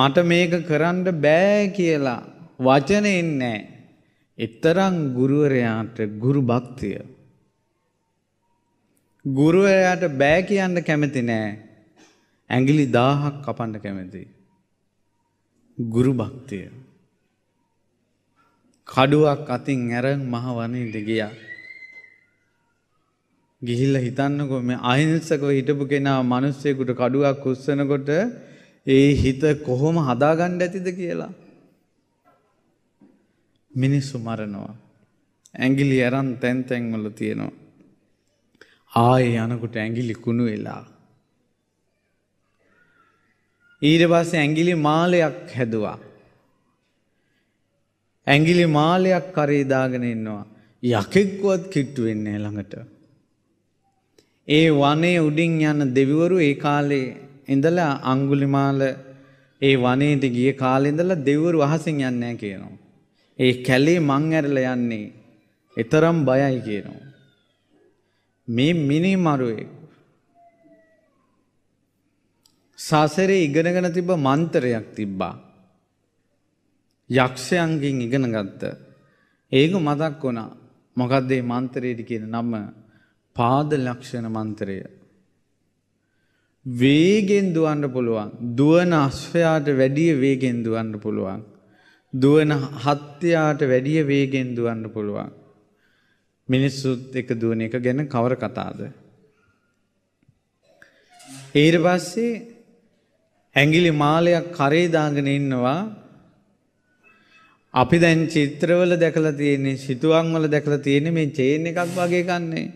මට මේක කරන්න බෑ කියලා වචනෙන් නැහැ. එතරම් ගුරුවරයාට ගුරු භක්තිය. ගුරුවරයාට බෑ කියන්න කැමති නෑ. ඇඟිලි 1000ක් කපන්න කැමතියි. ගුරු භක්තිය. කඩුවක් අතින් ඇරන් මහ වනයට ගියා. ගිහිල්ල හිතන්නකො මේ අහිංසකව හිටපු කෙනා මිනිස්සෙකුට කඩුවක් උස්සනකොට ඒ හිත කොහොම හදාගන්න ඇතිද කියලා. මිනිස්සු මරනවා. ඇඟිලි ඇරන් තැන් තැන්වල තියෙනවා. ආයේ යනකොට ඇඟිලි කුණු වෙලා ඊට පස්සේ ඇඟිලි මාලයක් හැදුවා. ඇඟිලි මාලයක් කරේ දාගෙන ඉන්නවා. යකෙක්වත් කිට්ටු වෙන්නේ ළඟට. ඒ වනේ උඩින් යන දෙවිවරු ඒ කාලේ ඉඳලා අඟුලිමාල ඒ වනේට ගිය කාලේ ඉඳලා දෙවිවරු අහසින් යන්නේ නැහැ කියනවා. ඒ කැලේ මං ඇරලා යන්නේ. ඊතරම් බයයි කියනවා. මේ මිනිමරුවේ සසරේ ඉගෙනගෙන තිබ මන්තරයක් තිබ්බා. යක්ෂයන්ගෙන් ඉගෙන ගත්ත. ඒක මතක් වුණා මොකක්දේ මන්තරයට කියන නම පාද ලක්ෂණ මන්තරය. වේගෙන් දුවන්න පුළුවන් දුවන අශ්වයාට වැඩිය වේගෙන් දුවන්න පුළුවන්. දුවන හත්්‍යයාට වැඩිය වේගෙන් දුවන්න පුළුවන්. මිනිස්සුත් එක දුවන එක ගැන කවර කතාද. ඊට පස්සේ ඇඟිලි මාලයක් කරේ දාගෙන ඉන්නවා අපි දැන් චිත්‍රවල දැකලා තියෙන්නේ සිතුවම් වල දැකලා තියෙන්නේ මේ චේන් එකක් වගේ කන්නේ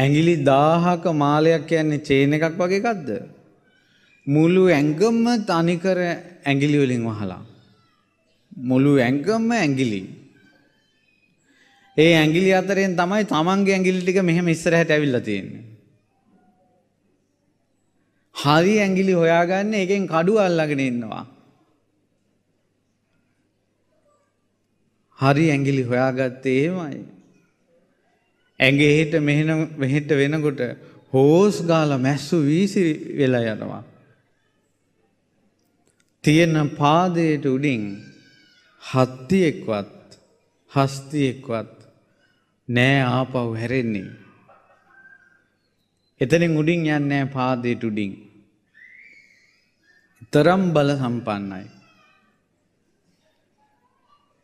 ඇඟිලි 1000ක මාලයක් කියන්නේ චේන් එකක් වගේ එකක්ද මුළු ඇඟම තනිකර ඇඟිලි වලින් වහලා මුළු ඇඟම ඇඟිලි ඒ ඇඟිලි අතරෙන් තමයි Tamange ඇඟිලි ටික මෙහෙම ඉස්සරහට ඇවිල්ලා තියෙන්නේ හරි ඇගිලි හොයාගන්න එකෙන් කඩු අල්ලගෙන ඉන්නවා. හරි ඇගිලි හොයාගත්තේ ඒමයි. ඇගේ හිට මෙහෙට වෙනකොට හෝස් ගාල මැස්සු වීසි වෙලා යනවා. තියෙන පාදයට උඩින් හත්තියෙක්වත් හස්තියෙක්වත් නෑ ආපව් හැරෙන්නේ. එතනින් උඩින් යන්නෑ පාදයට උඩින්. තරම් බල සම්පන්නයි.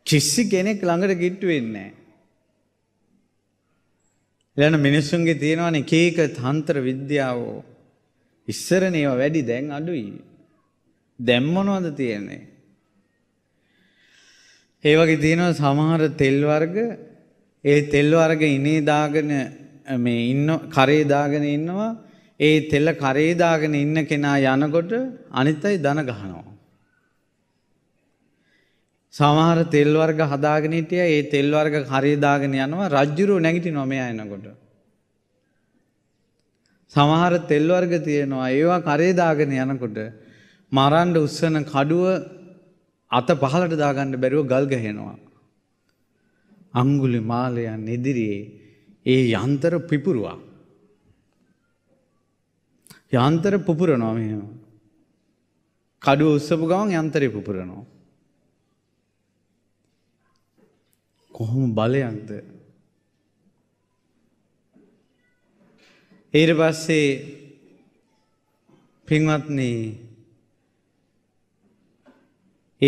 කිසි කෙනෙක් ළඟට කිට්ටු වෙන්නේ එලන මිනිස්සුන්ගේ තියෙනවන කේක තන්ත්‍ර විද්‍යාවෝ ඉස්සරන ඒවා වැඩි දැන් අඩුයි. දැම්මනොවද තියන්නේ. ඒවගේ තියෙනව සමහර තෙල්වර්ග ඒ තෙල්වර්ග ඉනේ දාගෙන මේ ඉන්න කරේ දාගෙන ඉන්නවා ඒ තෙල්ල කරේදාගෙන ඉන්න කෙනා යනකොට අනිතයි දන ගහනවා. සමහර තෙල් වර්ග හදාගෙන හිටියා ඒ තෙල් වර්ග හරිය දාගෙන යනවා රජ්ජුරුව නැගිටිනවා මෙයා එනකොට සමහර තෙල් වර්ග තියෙනවා ඒවා කරේ දාගෙන යනකොට මරන්න උස්සන කඩුව අත පහලට දාගන්න බැරුව ගල් ගහනවා අඟුලි මාලයන් ඉදිරියේ ඒ යන්තර පිපුරුවා යන්තර පුපුරනවා මෙහෙම. කඩුව උස්සපු ගමන් යන්තරය පුපුරනවා. කොහොම බලයක්ද. ඊට පස්සේ පින්වත්න්නේ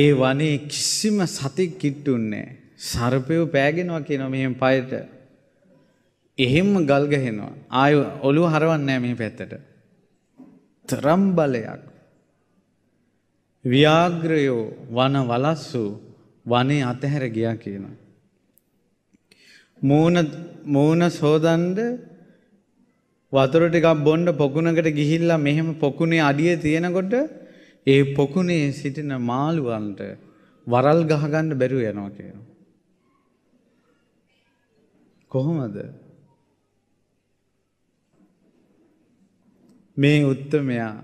ඒ වනේ කිසිම සතික් කිට්ටුන්නේ සරපයව පෑගෙනවා කියනවා මෙහෙම පයට එහෙම ගල්ගහෙනවා ආය ඔලු හරවන්නෑ මේ පැත්තට තරම් බලයක් ව්‍යාග්‍රයෝ වන වලස්සු වනේ අතහැර ගියා කියනවා. මූණ මූණ සෝදන්ඩ වතුර ටිකක් බොන්න පොකුණකට ගිහිල්ලා මෙහෙම පොකුණේ අඩිය තියෙනකොට ඒ පොකුණේ සිටින මාළුවන්ට වරල් ගහගන්න බැරුව යනවා කියනවා. කොහොමද? මේ උත්තමයා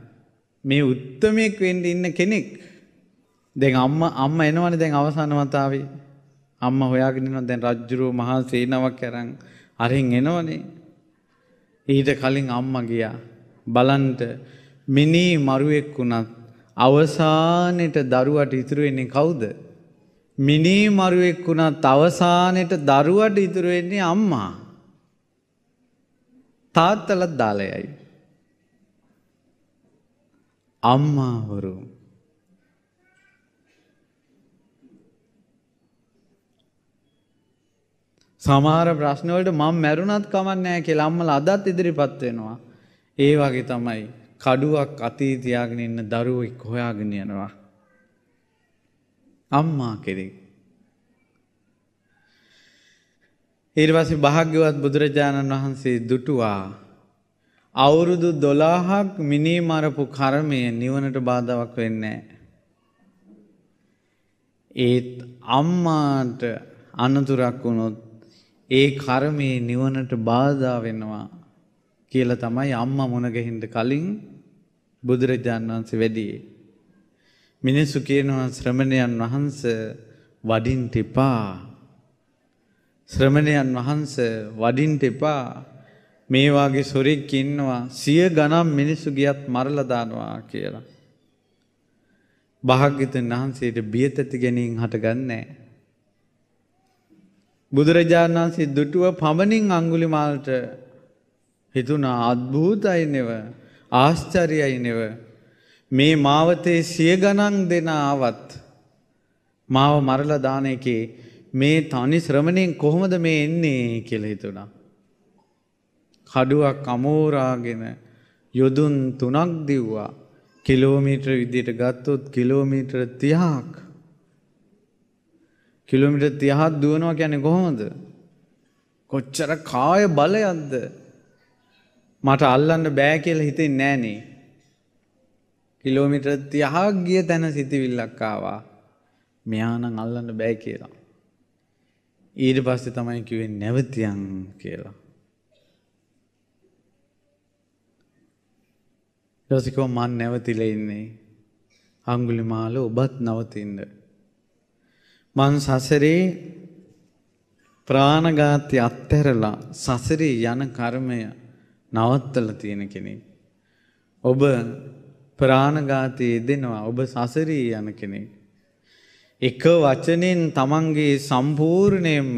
මේ උත්තමයෙක් වෙන්න ඉන්න කෙනෙක් දැන් අම්මා අම්මා එනවනේ දැන් අවසාන වතාවේ අම්මා හොයාගෙන ඉන්නවා දැන් රජ්ජුරුව මහා සේනාවක් අරන් අරින් එනවනේ ඊට කලින් අම්මා ගියා බලන්ට මිනී මරුවෙක් වුණත් අවසානෙට දරුවට ඉතුරු වෙන්නේ කවුද මිනී මරුවෙක් වුණත් අවසානෙට දරුවට ඉතුරු වෙන්නේ අම්මා තාත්තලත් දාලා යයි అమ్మవారు සමහර ප්‍රශ්නවලට මං මැරුණත් කමන්නෑ කියලා අම්මල අදත් ඉදිරිපත් වෙනවා. ඒ වගේ තමයි කඩුවක් අතී තියාගෙන ඉන්න දරුවෙක් හොයාගෙන යනවා. අම්මා කෙරෙක්. ඊට පස්සේ භාග්‍යවත් බුදුරජාණන් වහන්සේ දුටුවා අවුරුදු දොලාහක් මිනී මරපු කර්මය නිවනට බාධාවක් වෙන්නේ. ඒත් අම්මාට අනතුරක් වුණොත් ඒ කර්මයේ නිවනට බාධා වෙනවා කියලා තමයි අම්මා මුණගැහින්න කලින් බුදුරජාණන් වහන්සේ වැඩියේ. මිනිස්සු කියනවා ශ්‍රමණයන් වහන්ස වඩින්ට එපා. ශ්‍රමණයන් වහන්ස වඩින්ට එපා. මේ වාගේ සොරෙක් ඉන්නවා සිය ගණන් මිනිස්සු ගියත් මරලා දානවා කියලා. භාග්‍යතුන් වහන්සේට බියත ඇති ගැනීම හටගන්නේ බුදුරජාණන් වහන්සේ දුටුව පමණින් අඟුලිමාලට හිතුණා අද්භූතයි නෙව ආශ්චර්යයි නෙව මේ මාවතේ සිය ගණන් දෙන ආවත් මාව මරලා දාන එකේ මේ තනි ශ්‍රමණෙන් කොහොමද මේ එන්නේ කියලා හිතුණා කඩුවක් අමෝරාගෙන යොදුන් තුනක් දිව්වා කිලෝමීටර් විදියට ගත්තොත් කිලෝමීටර් 30ක් කිලෝමීටර් 30ක් දුවනවා කියන්නේ කොහොමද කොච්චර කාය බලයක්ද මට අල්ලන්න බෑ කියලා හිතෙන්නේ නෑනේ කිලෝමීටර් 30ක් ගිය තැන සිතවිල්ලක් ආවා මෙයා නම් අල්ලන්න බෑ කියලා ඊට පස්සේ තමයි කිව්වේ නැවතියන් කියලා ඊට පස්සේ මං නැවතිලා ඉන්නේ අඟුලිමාල ඔබත් නවතින්න. මං සසරේ ප්‍රාණඝාතය අත්හැරලා සසරේ යන කර්මය නවත්තලා තියෙන කෙනෙක්. ඔබ ප්‍රාණඝාතයේ දෙනවා ඔබ සසරේ යන කෙනෙක්. එක වචනෙන් තමන්ගේ සම්පූර්ණයෙන්ම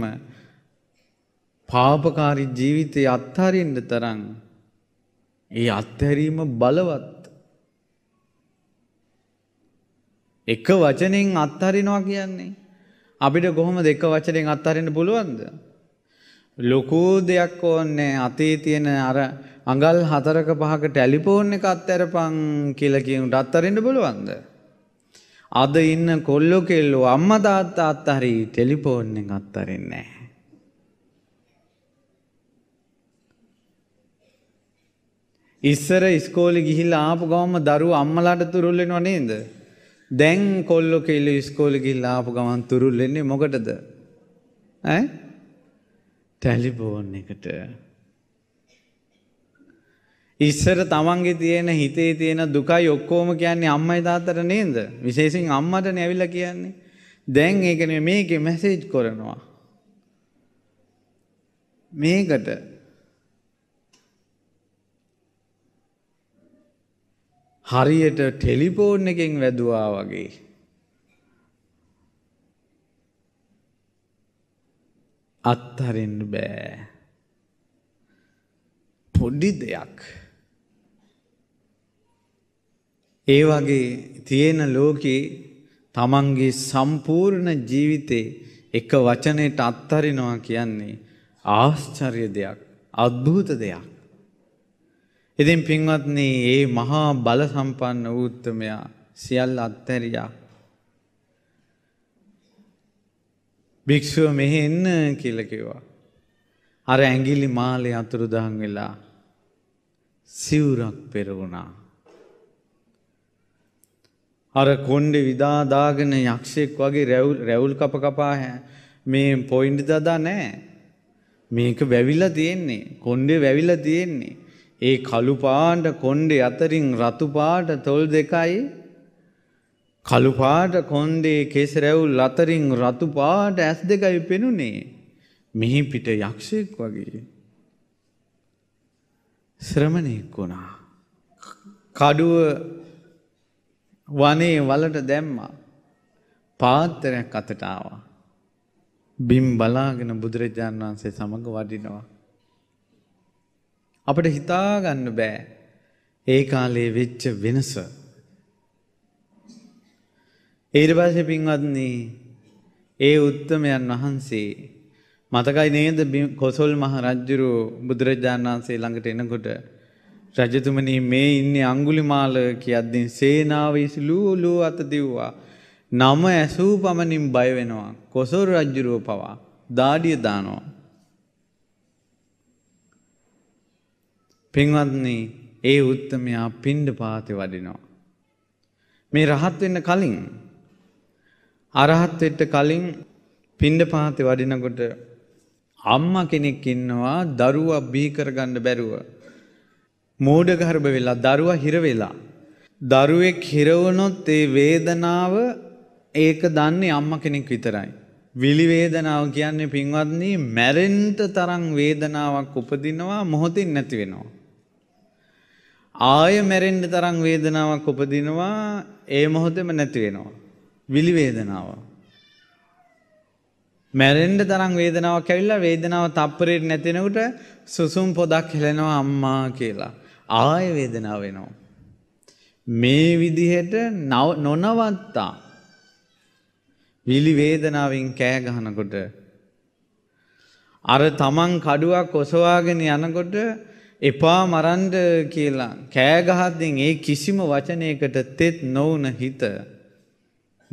පාපකාරී ජීවිතය අත්හරින්න තරම් ඒ අත්හැරීම බලවත්. එක වචනෙන් අත්හරිනවා කියන්නේ අපිට කොහොමද එක වචනෙන් අත්හරින්න පුළුවන්ද? ලොකු දෙයක් ඕන්නේ අතේ තියෙන අර අඟල් හතරක පහක ටෙලිෆෝන් එක අත්හැරපන් කියලා කියනට අත්හරින්න පුළුවන්ද? අද ඉන්න කොල්ලෝ කෙල්ලෝ අම්මා තාත්තා අත්හරි ටෙලිෆෝන් එක අත්හරින්නේ නැහැ. ඉස්සර ඉස්කෝලි ගිහිල්ලා ආපු ගවම දරු අම්මලාට තුරුල්ලෙනව නේද. දැන් කොල්ලො කෙල්ල ස්කෝලි ගිල්ල ආපු ගමන් තුරුල්ලෙන්නේ මොකටද. ඇ ටැලිබෝන් එකට. ඉස්සර තමන්ගේ තියෙන හිතේ තියෙන දුකයි ඔක්කෝම කියන්නේ අම්මයි තාත්තට නේද විශේසින් අම්මට නැවිල කියන්නේ. දැන් ඒකන මේක මැසේජ් කරනවා. මේකට හරියට ටෙලිෆෝන් එකෙන් වැදුවා වගේ. අත්හරින්න බෑ. පොඩි දෙයක්. ඒ වගේ තියෙන ලෝකේ තමන්ගේ සම්පූර්ණ ජීවිතේ එක වචනයට අත්හරිනවා කියන්නේ ආශ්චර්ය දෙයක් අද්භූත දෙයක්. ඉතින් පින්වත්නි ඒ මහා බල සම්පන්න උත්තමයා සියල් අත්හැරියා. භික්ෂුව මෙහෙ එන්න කියලා කිව්වා. අර ඇඟිලි මාලේ අතුරුදහන් වෙලා සිවුරක් පෙරවුණා. අර කොණ්ඩේ විදා දාගෙන යක්ෂයෙක් වගේ රැවුල් රැවුල් කප කපා මේ පොයින්ට් දදා නැහැ. මේක වැවිලා තියෙන්නේ. කොණ්ඩේ වැවිලා තියෙන්නේ. ඒ කළුපාට කොන්්ඩෙ අතරින් රතුපාට තොල් දෙකයි කළුපාට කොන්්ඩේ කෙසරැවුල් අතරින් රතුපාට ඇස් දෙකයි පෙනුනේ මෙහි පිට යක්ෂයෙක් වගේ. ශ්‍රමණයෙක් වුණා. කඩුව වනේ වලට දැම්මා. පාත්තරයක් අතටාවා. බිම් බලාගෙන බුදුරජාණන් වන්සේ සමඟ වඩිනවා. අපට හිතාගන්න බෑ ඒ කාලේ වෙච්ච වෙනස. ඊට පස්සේ පින්වත්නි ඒ උත්තමයන් වහන්සේ මතකයි නේද කොසල් මහ රජුරු බුදුරජාණන් වහන්සේ ළඟට එනකොට රජතුමනි මේ ඉන්නේ අඟුලිමාල කියද්දී සේනාව ඉසුලූ ලූ අත දිව්වා. නම ඇසූ පමණින් බය වෙනවා. කොසල් රජුරුව පවා දාඩිය දානවා. පින්වත්න්නේ ඒ උත්තමයා පින්ඩ පාති වඩිනවා. මේ රහත්වෙන්න කලින් අරහත්වෙට කලින් පින්ඩ පාති වඩිනකොට අම්ම කෙනෙක් ඉන්නවා දරුවා බීකරගණ්ඩ බැරුව. මෝඩගර්භ වෙලා දරුවා හිරවෙලා. දරුවෙක් හිරවනොත් ඒ වේදනාව ඒක දන්නේ අම්ම කෙනෙක් විතරයි. විලිවේදනාව කියන්නේ පින්වත්න්නේ මැරෙන්ට තරං වේදනාවක් උපදිනවා මොහොතින් නැති වෙනවා. ආය මැරෙන්ඩ තරං වේදනාවක් උපදිනවා ඒ මොහොතෙම නැතිවෙනවා. විලිවේදනාව. මැරෙන්ඩ තරං වේදනාවක් ඇවිල්ලා වේදනාව තප්පරයට නැතිෙනකුට සුසුම් පොදක් හෙලෙනවා අම්මා කියලා. ආය වේදනාව වෙනවා. මේ විදිහට නොනවත්තා විලිවේදනාවෙන් කෑ ගහනකොට. අර තමන් කඩුවක් ඔසවාගෙන යනකොට එපා මරන්ඩ කියලා කෑගහත්දෙන් ඒ කිසිම වචනයකට තෙත් නොවන හිත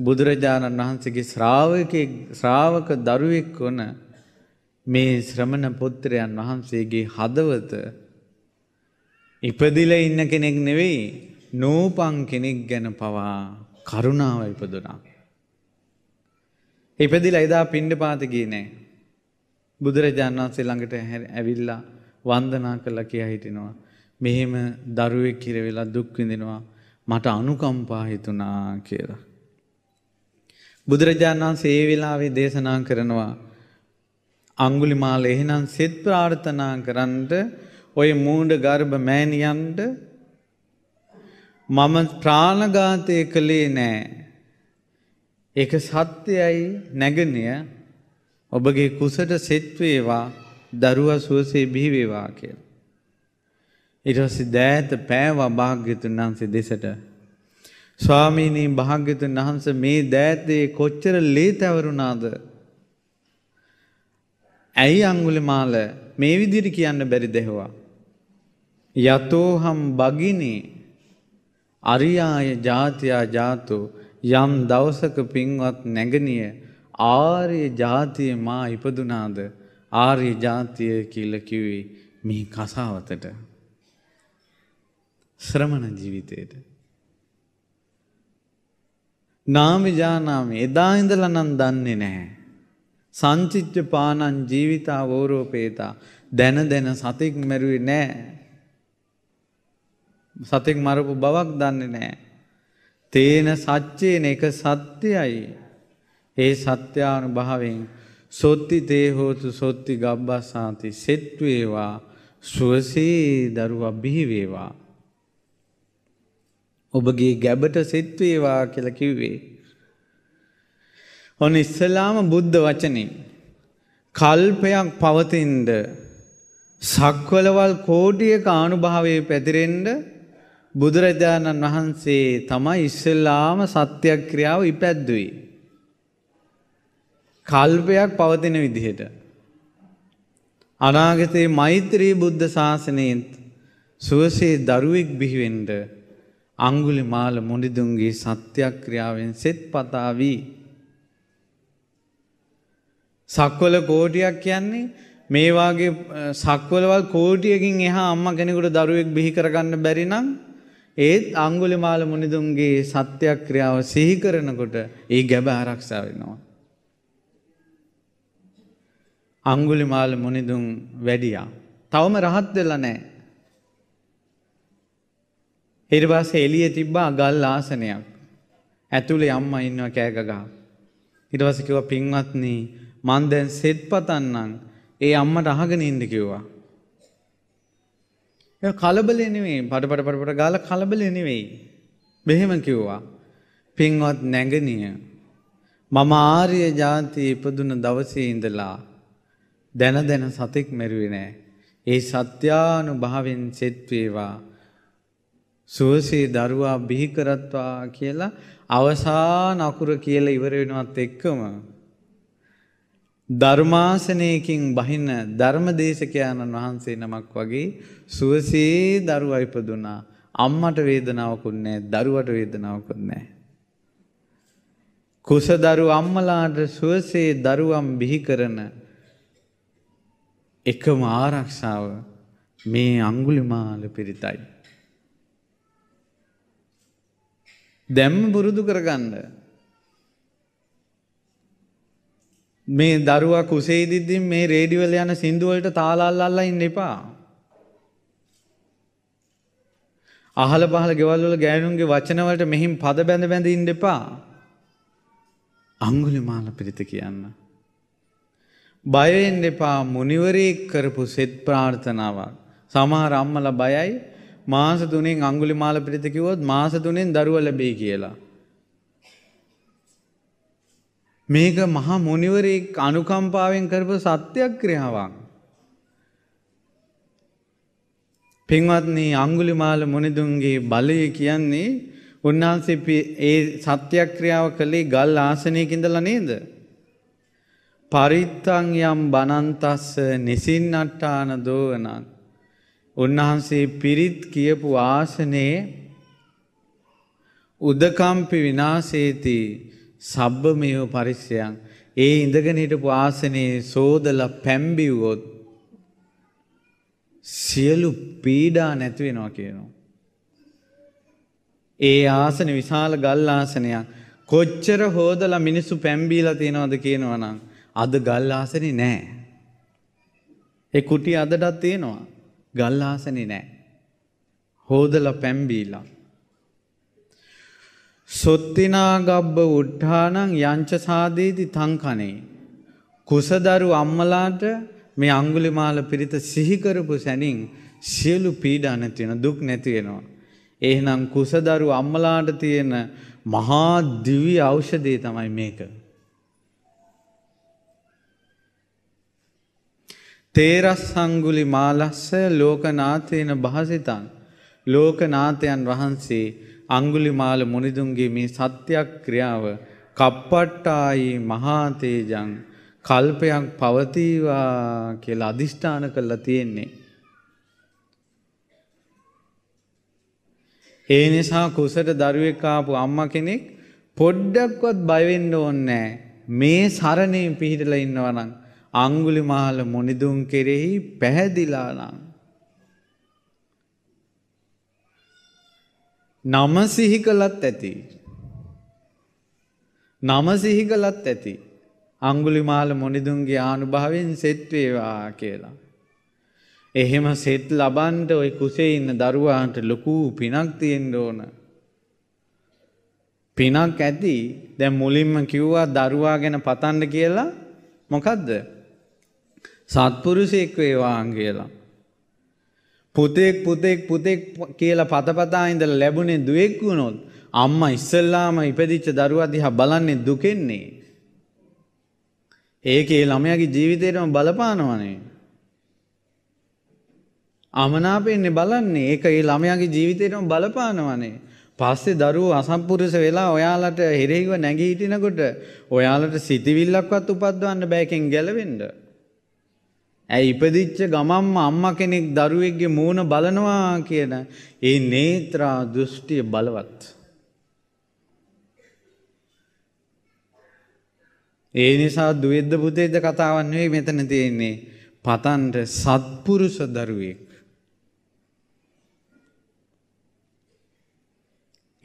බුදුරජාණන් වහන්සේගේ ශ්‍රාවක ශ්‍රාවක දරුවෙක් වන මේ ශ්‍රමණ පුත්‍රයන් වහන්සේගේ හදවත ඉපදිල ඉන්න කෙනෙක් නෙවෙයි නූපං කෙනෙක් ගැන පවා කරුණාව ඉපදුනා. ඉපදිල එදා පිණ්ඩ පාතගී නෑ බුදුරජාණන් වහන්සේ ළඟට ඇවිල්ලා වන්දනා කරලා කියා හිටිනවා. මෙහෙම දරුවෙක් හිර වෙලා දුක් විඳිනවා. මට අනුකම්පා හිතුණා කියලා. බුදුරජාණන් වහන්සේ ඒ වෙලාවේ දේශනා කරනවා අඟුලිමාල එහෙනම් සෙත් ප්‍රාර්ථනා කරන්ට ඔය මූඩ ගර්භ මෑණියන්ට මම ප්‍රාණඝාතය කළේ නෑ. ඒක සත්‍යයි නැගණිය ඔබගේ කුසට සෙත් වේවා දරුවා සුවසේ බිහි වේවා කියලා. ඊට පස්සේ දෑත පෑවා භාග්‍යතුන් වහන්සේ දෙසට. ස්වාමීනි භාග්‍යතුන් වහන්සේ මේ දෑතේ කොච්චර ලේ තවරුණාද? ඇයි අඟුලිමාල මේ විදිහට කියන්න බැරි දෙහුවා. යතෝහම් බගිනේ අරියාය ජාතියා ජාතෝ යම් දවසක පින්වත් නැගණිය ආර්ය ජාතිය මා ඉපදුනාද ආර්ය ජාතිය කියලා කිව්වේ මේ කසාවතට. ශ්‍රමණ ජීවිතයට. නාමජානාම එදා ඉඳලා නම් දන්නේ නැහැ. සංචිච්ච පානං ජීවිතා වෝරෝපේතා දැන දැන සතෙක් මැරුවේ නැහැ. සතෙක් මරපු බවක් දන්නේ නැහැ. තේන සච්චේන එක සත්‍යයයි. ඒ සත්‍යානුභාවයෙන් සොත්ති තේහෝතු සොත්ති ගබ්බස්සාති සෙත්වේවා සුවසේ දරුවා බිහිවේවා. ඔබගේ ගැබට සෙත්වේවා කලකිව්වේ. ඔන්න ඉස්සලාම බුද්ධ වචනින්. කල්පයක් පවතින්ද සක්වලවල් කෝටියක ආනුභාවය පැතිරෙන්ඩ බුදුරජාණන් වහන්සේ තමයි ඉස්සල්ලාම සත්‍යක්‍රියාව ඉපැද්දුවී. කල්පයක් පවතින විදිහට. අනාගතයේ මෛත්‍රී බුද්ධ ශාසනයෙන්ත් සුවසේ දරුවෙක් බිහිවෙන්ට අංගුලි මාල මොඩිදුන්ගේ සත්‍යයක් ක්‍රියාවෙන් සෙත් පතාවී. සක්වල කෝටියක් කියන්නේ මේවාගේ සක්වලවල් කෝටියකින් එහා අම්ම කෙනෙකුට දරුවෙක් බිහි කරගන්න බැරි නම් ඒත් අංගුලි මාල මුනිදුන්ගේ සත්‍යක්‍රියාව සිහිකරනකොට ඒ ගැබ ආරක්ෂා වෙනවා. අංගුලිමාල මොනිදුන් වැඩියා. තවම රහත් වෙලා නෑ. ඉරිවාස එලිය තිබ්බා ගල් ආසනයක්. ඇතුළේ අම්ම ඉන්නවා කෑගගා. ඉටවස කිව්වා පින්වත්නී මන් දැන් සෙත් පතන්නම් ඒ අම්මට අහගෙන ඉන්න කිව්වා. ඒ කලබල නෙවෙයි පටපට පටපට ගාලා කලබල නෙවෙයි. මෙහෙම කිව්වා. පින්වත් නැගණිය මම ආර්ය ජාතිය ඉපදුන දවසේ ඉඳලා දැන දැන සතෙක් මෙරුවේ නෑ. ඒ සත්‍යානුභාවෙන් සෙත් වේවා. සුවසේ දරුවා බිහි කරත්වා කියලා අවසාන අකුර කියලා ඉවර වෙනවත් එක්කම ධර්මාසනයකින් බහින ධර්මදේශකයාණන් වහන්සේ නමක් වගේ සුවසේ දරුවා ඉපදුනා. අම්මට වේදනාවකුත් නැහැ, දරුවට වේදනාවකුත් නැහැ. කුස දරු අම්මලාට සුවසේ දරුවම් බිහි කරන එකම ආරක්ෂාව මේ අංගුලිමාල පිරිතයි. දැම්ම බුරුදු කරගන්න. මේ දරුවා කුසේ දිද්දිින් මේ රේඩිවල යන සිින්දුවලට තාලාල්ලල්ලා ඉන්න එපා. අහල පහල ගෙවල්වල ගෑනුන්ගේ වචනවලට මෙහිම පද බැඳ බැඳ ඉන්න එපා. අංගුලි මාල පිරිත කියන්න. බයවෙන්න එපා මුනිවරයෙක් කරපු සෙත් ප්‍රාර්ථනාවක්. සමහර අම්මල බයයි මාස තුනෙන් අංගුලි මාල පිරිත කිව්වොත් මාස තුනෙන් දරුව ලැබෙයි කියලා. මේක මහා මුනිවරයෙක් අනුකම්පාවෙන් කරපු සත්‍යක්‍රියාවක්. පින්වත්නි අංගුලිමාල මුනිදුන්ගේ බලය කියන්නේ උන්වහන්සේ ඒ සත්‍යක්‍රියාව කළේ ගල් ආසනයක ඉඳලා නේද? පරිත්තං යම් බනන්තස්ස නිසින්නට්ටාන දෝනන්. උන්වහන්සේ පිරිත් කියපු ආසනයේ උදකම්පි විනාසේති සබ්බමයෝ පරිස්සයන්. ඒ ඉඳගෙන හිටපු ආසනයේ සෝදල පැම්බිව්වොත් සියලු පීඩා නැතිවෙනවා කියනවා. ඒ ආසන විශාල ගල් ආසනයක් කොච්චර හෝදලා මිනිස්සු පැම්බීලා තියෙනවද කියනවනම්. අද ගල් ආසනේ නැහැ. ඒ කුටි අදටත් තියෙනවා. ගල් ආසනේ නැහැ. හොදලා පැම්බීලා. සොත්තිනා ගබ්බ උට්ඨානං යංච සාදීති තං කනේ. කුසදරු අම්මලාට මේ අඟුලිමාල පිරිත සිහි කරපු සැනින් සියලු පීඩා නැති වෙන දුක් නැති වෙනවා. එහෙනම් කුසදරු අම්මලාට තියෙන මහා දිව්‍ය ඖෂධය තමයි මේක. තේරස් සංගුලි මාලස්ස ලෝකනාථයන භාසිතන් ලෝකනාථයන් වහන්සේ අංගුලිමාල මුනිදුන්ගේ මේ සත්‍යයක් ක්‍රියාව කප්පට්ටායි මහාතේජං කල්පයක් පවතිවා කියල අධිෂ්ඨාන කරලා තියෙන්නේ. ඒ නිසා කුසට දරුවෙක්කාපු අම්ම කෙනෙක් පොඩ්ඩක්වත් බයවෙන්න ඕන්නෑ මේ සරණයෙන් පිහිටල ඉන්නවනන්. අංගුලිමාල මොනිදුන් කෙරෙහි පැහැදිලානම්. නම සිහි කළත් ඇති. නම සිහි කළත් ඇති. අංගුලිමාල මොනිදුන්ගේ ආනුභාවෙන් සෙත්වේවා කියලා. එහෙම සෙත් ලබන්ට ඔය කුසේ ඉන්න දරුවාන්ට ලොකු පිනක් තියෙන්ඩ ඕන. පිනක් ඇති දැ මුලින්ම කිව්වා දරුවා ගැන පතන්ඩ කියලා මොකක්ද සත්පුරුෂයෙක් වේවාන් කියලා. පුතෙක් පුතෙක් පුතෙක් කියලා පතපතා ඉඳලා ලැබුණේ දුවෙක් වුණොත් අම්මා ඉස්සල්ලාම ඉපදිච්ච දරුවා දිහා බලන්නේ දුකෙන්නේ. ඒකේ ළමයාගේ ජීවිතේටම බලපානවනේ. අමනාපෙන්නේ බලන්නේ ඒක ඒ ළමයාගේ ජීවිතේටම බලපානවනේ. පස්සේ දරුවෝ අසම්පුරුෂ වෙලා ඔයාලට හිරෙහිව නැගී හිටිනකොට ඔයාලට සිතවිල්ලක්වත් උපද්දවන්න බෑ එකෙන් ගැලවෙන්න. ඇයි ඉපදිච්ච ගමම්ම අම්ම කෙනෙක් දරුවෙක්ගේ මූුණ බලනවා කියන ඒ නේත්‍රා දෘෂ්ටිය බලවත්. ඒ නිසා දුවෙද්ද පුතේද කතාවන් වේ මෙතන තියෙන්නේ පතන්ට සත්පුරුෂ දරුවෙක්.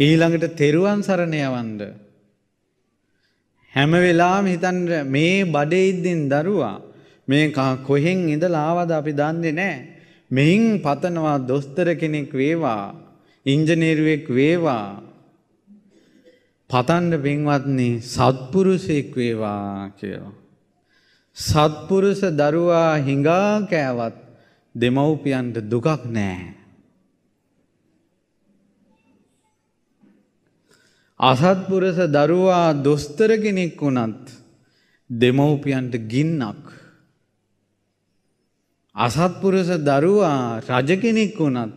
ඊළඟට තෙරුවන් සරණ යවන්ඩ. හැම වෙලාම හිතන්ට මේ බඩෙඉද්දෙන් දරුවා මේ කොහෙන් ඉඳලාවද අපි දන්නේ නෑ. මෙහින් පතනවා දොස්තර කෙනෙක් වේවා. ඉංජනේරුවෙක් වේවා. පතන්ඩ පින්වත්න්නේ සත්පුරුසෙක් වේවා කියලා. සත්පුරුස දරුවා හිඟා කෑවත් දෙමව්පියන්ට දුකක් නෑ. අසත්පුරස දරුවා දොස්තර කෙනෙක් වුණත් දෙමව්පියන්ට ගින්නක්. අසත්පුරුෂ දරුවා රජ කෙනෙක් වුණත්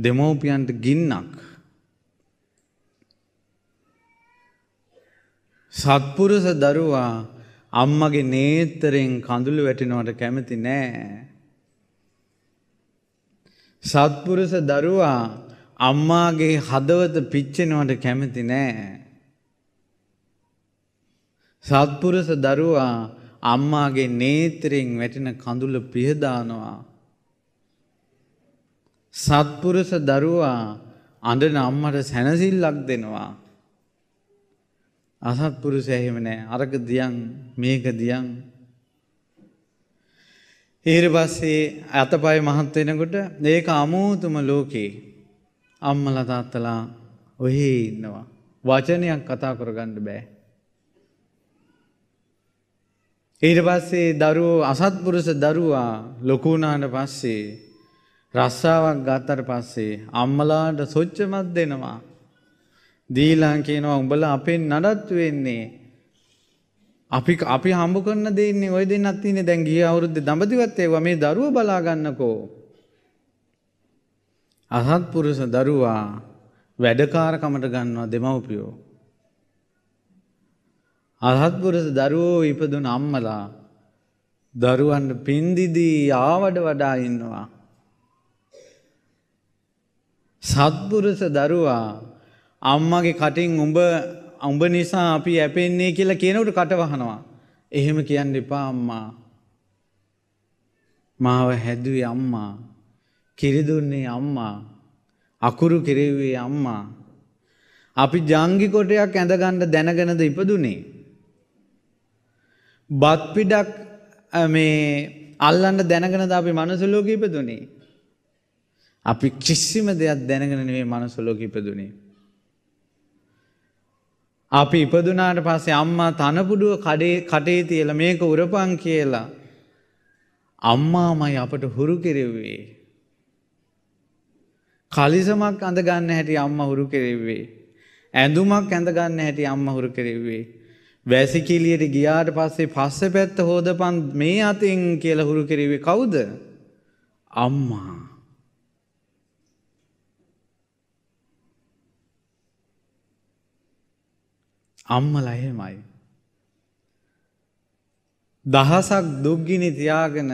දෙමෝපියන්ට ගින්නක්. සත්පුරුෂ දරුවා අම්මගේ නේතරෙන් කඳුළු වැටෙනවට කැමති නෑ. සත්පුරුෂ දරුවා අම්මාගේ හදවත පිච්චෙනවට කැමති නෑ. සත්පුරුෂ දරුවා අම්මාගේ නේතරෙන් වැටෙන කඳුල පිහදානවා. සත්පුරුෂ දරුවා අඬන අම්මට සැනසිල්ලක් දෙනවා. අසත්පුරුෂ එහෙම නෑ අරක දියන් මේක දියන් ඊට පස්සේ අතපය මහත් වෙනකොට ඒක අමෝතුම ලෝකේ අම්මලා තාත්තලා ඔහේ ඉන්නවා වචනයක් කතා කරගන්න බෑ ඊට පස්සේ දරුවෝ අසත්පුරුෂ දරුවා ලොකු වුණාට පස්සේ රස්සාවක් ගත්තට පස්සේ අම්මලාට සොච්චමත් දෙනවා. දීලා කියනවා උඹලා අපෙන් නඩත්තු වෙන්නේ. අපි අපි හම්බ කරන දේ ඉන්නේ ওই දෙන්නක් තියෙන්නේ දැන් ගිය අවුරුද්දේ දඹදිවත් ඒවා මේ දරුවෝ බලා ගන්නකෝ. අසත්පුරුෂ දරුවා වැඩකාරකමට ගන්නවා දෙමව්පියෝ. අහත්පුරුෂ දරුවෝ ඉපදුන අම්මලා දරුවන්ට පින්දිදී ආවඩ වඩා ඉන්නවා. සත්පුරුෂ දරුවා අම්මගේ කටින් උඹ උඹ නිසා අපි ඇපෙන්නේ කියලා කියනකට කටවහනවා. එහෙම කියන්න එපා අම්මා. මාව හැදුවේ අම්මා. කිරිදුන්නේ අම්මා. අකුරු කිරෙව්වේ අම්මා. අපි ජංගි කොටයක් ඇඳගන්න දැනගෙනද ඉපදුනේ. බත්පිඩක් මේ අල්ලන්න දැනගෙන ද අපි මනුසුලෝක ඉපදුනේ. අපි කිසිම දෙයක් දැනගෙන නෙවේ මනුසුලෝක ඉපදුනේ. අපි ඉපදුනාට පස්සේ අම්මා තනපුඩුව කඩේ කටේ තියලා මේක උරපන් කියලා අම්මාමයි අපට හුරු කෙරෙව්වේ. කලිසමක් අඳගන්න හැටි අම්ම හුරු කෙරෙව්වේ. ඇඳුමක් ඇඳගන්න හැටි අම්ම හුරු කෙරෙව්වේ. වැසිකිලියට ගියාට පස්සේ පස්ස පැත්ත හෝදපන් මේ අතින් කියල හුරු කිරවේ කවුද? අම්මා. අම්මල එහෙමයි. දහසක් දුක්ගිනි තියාගෙන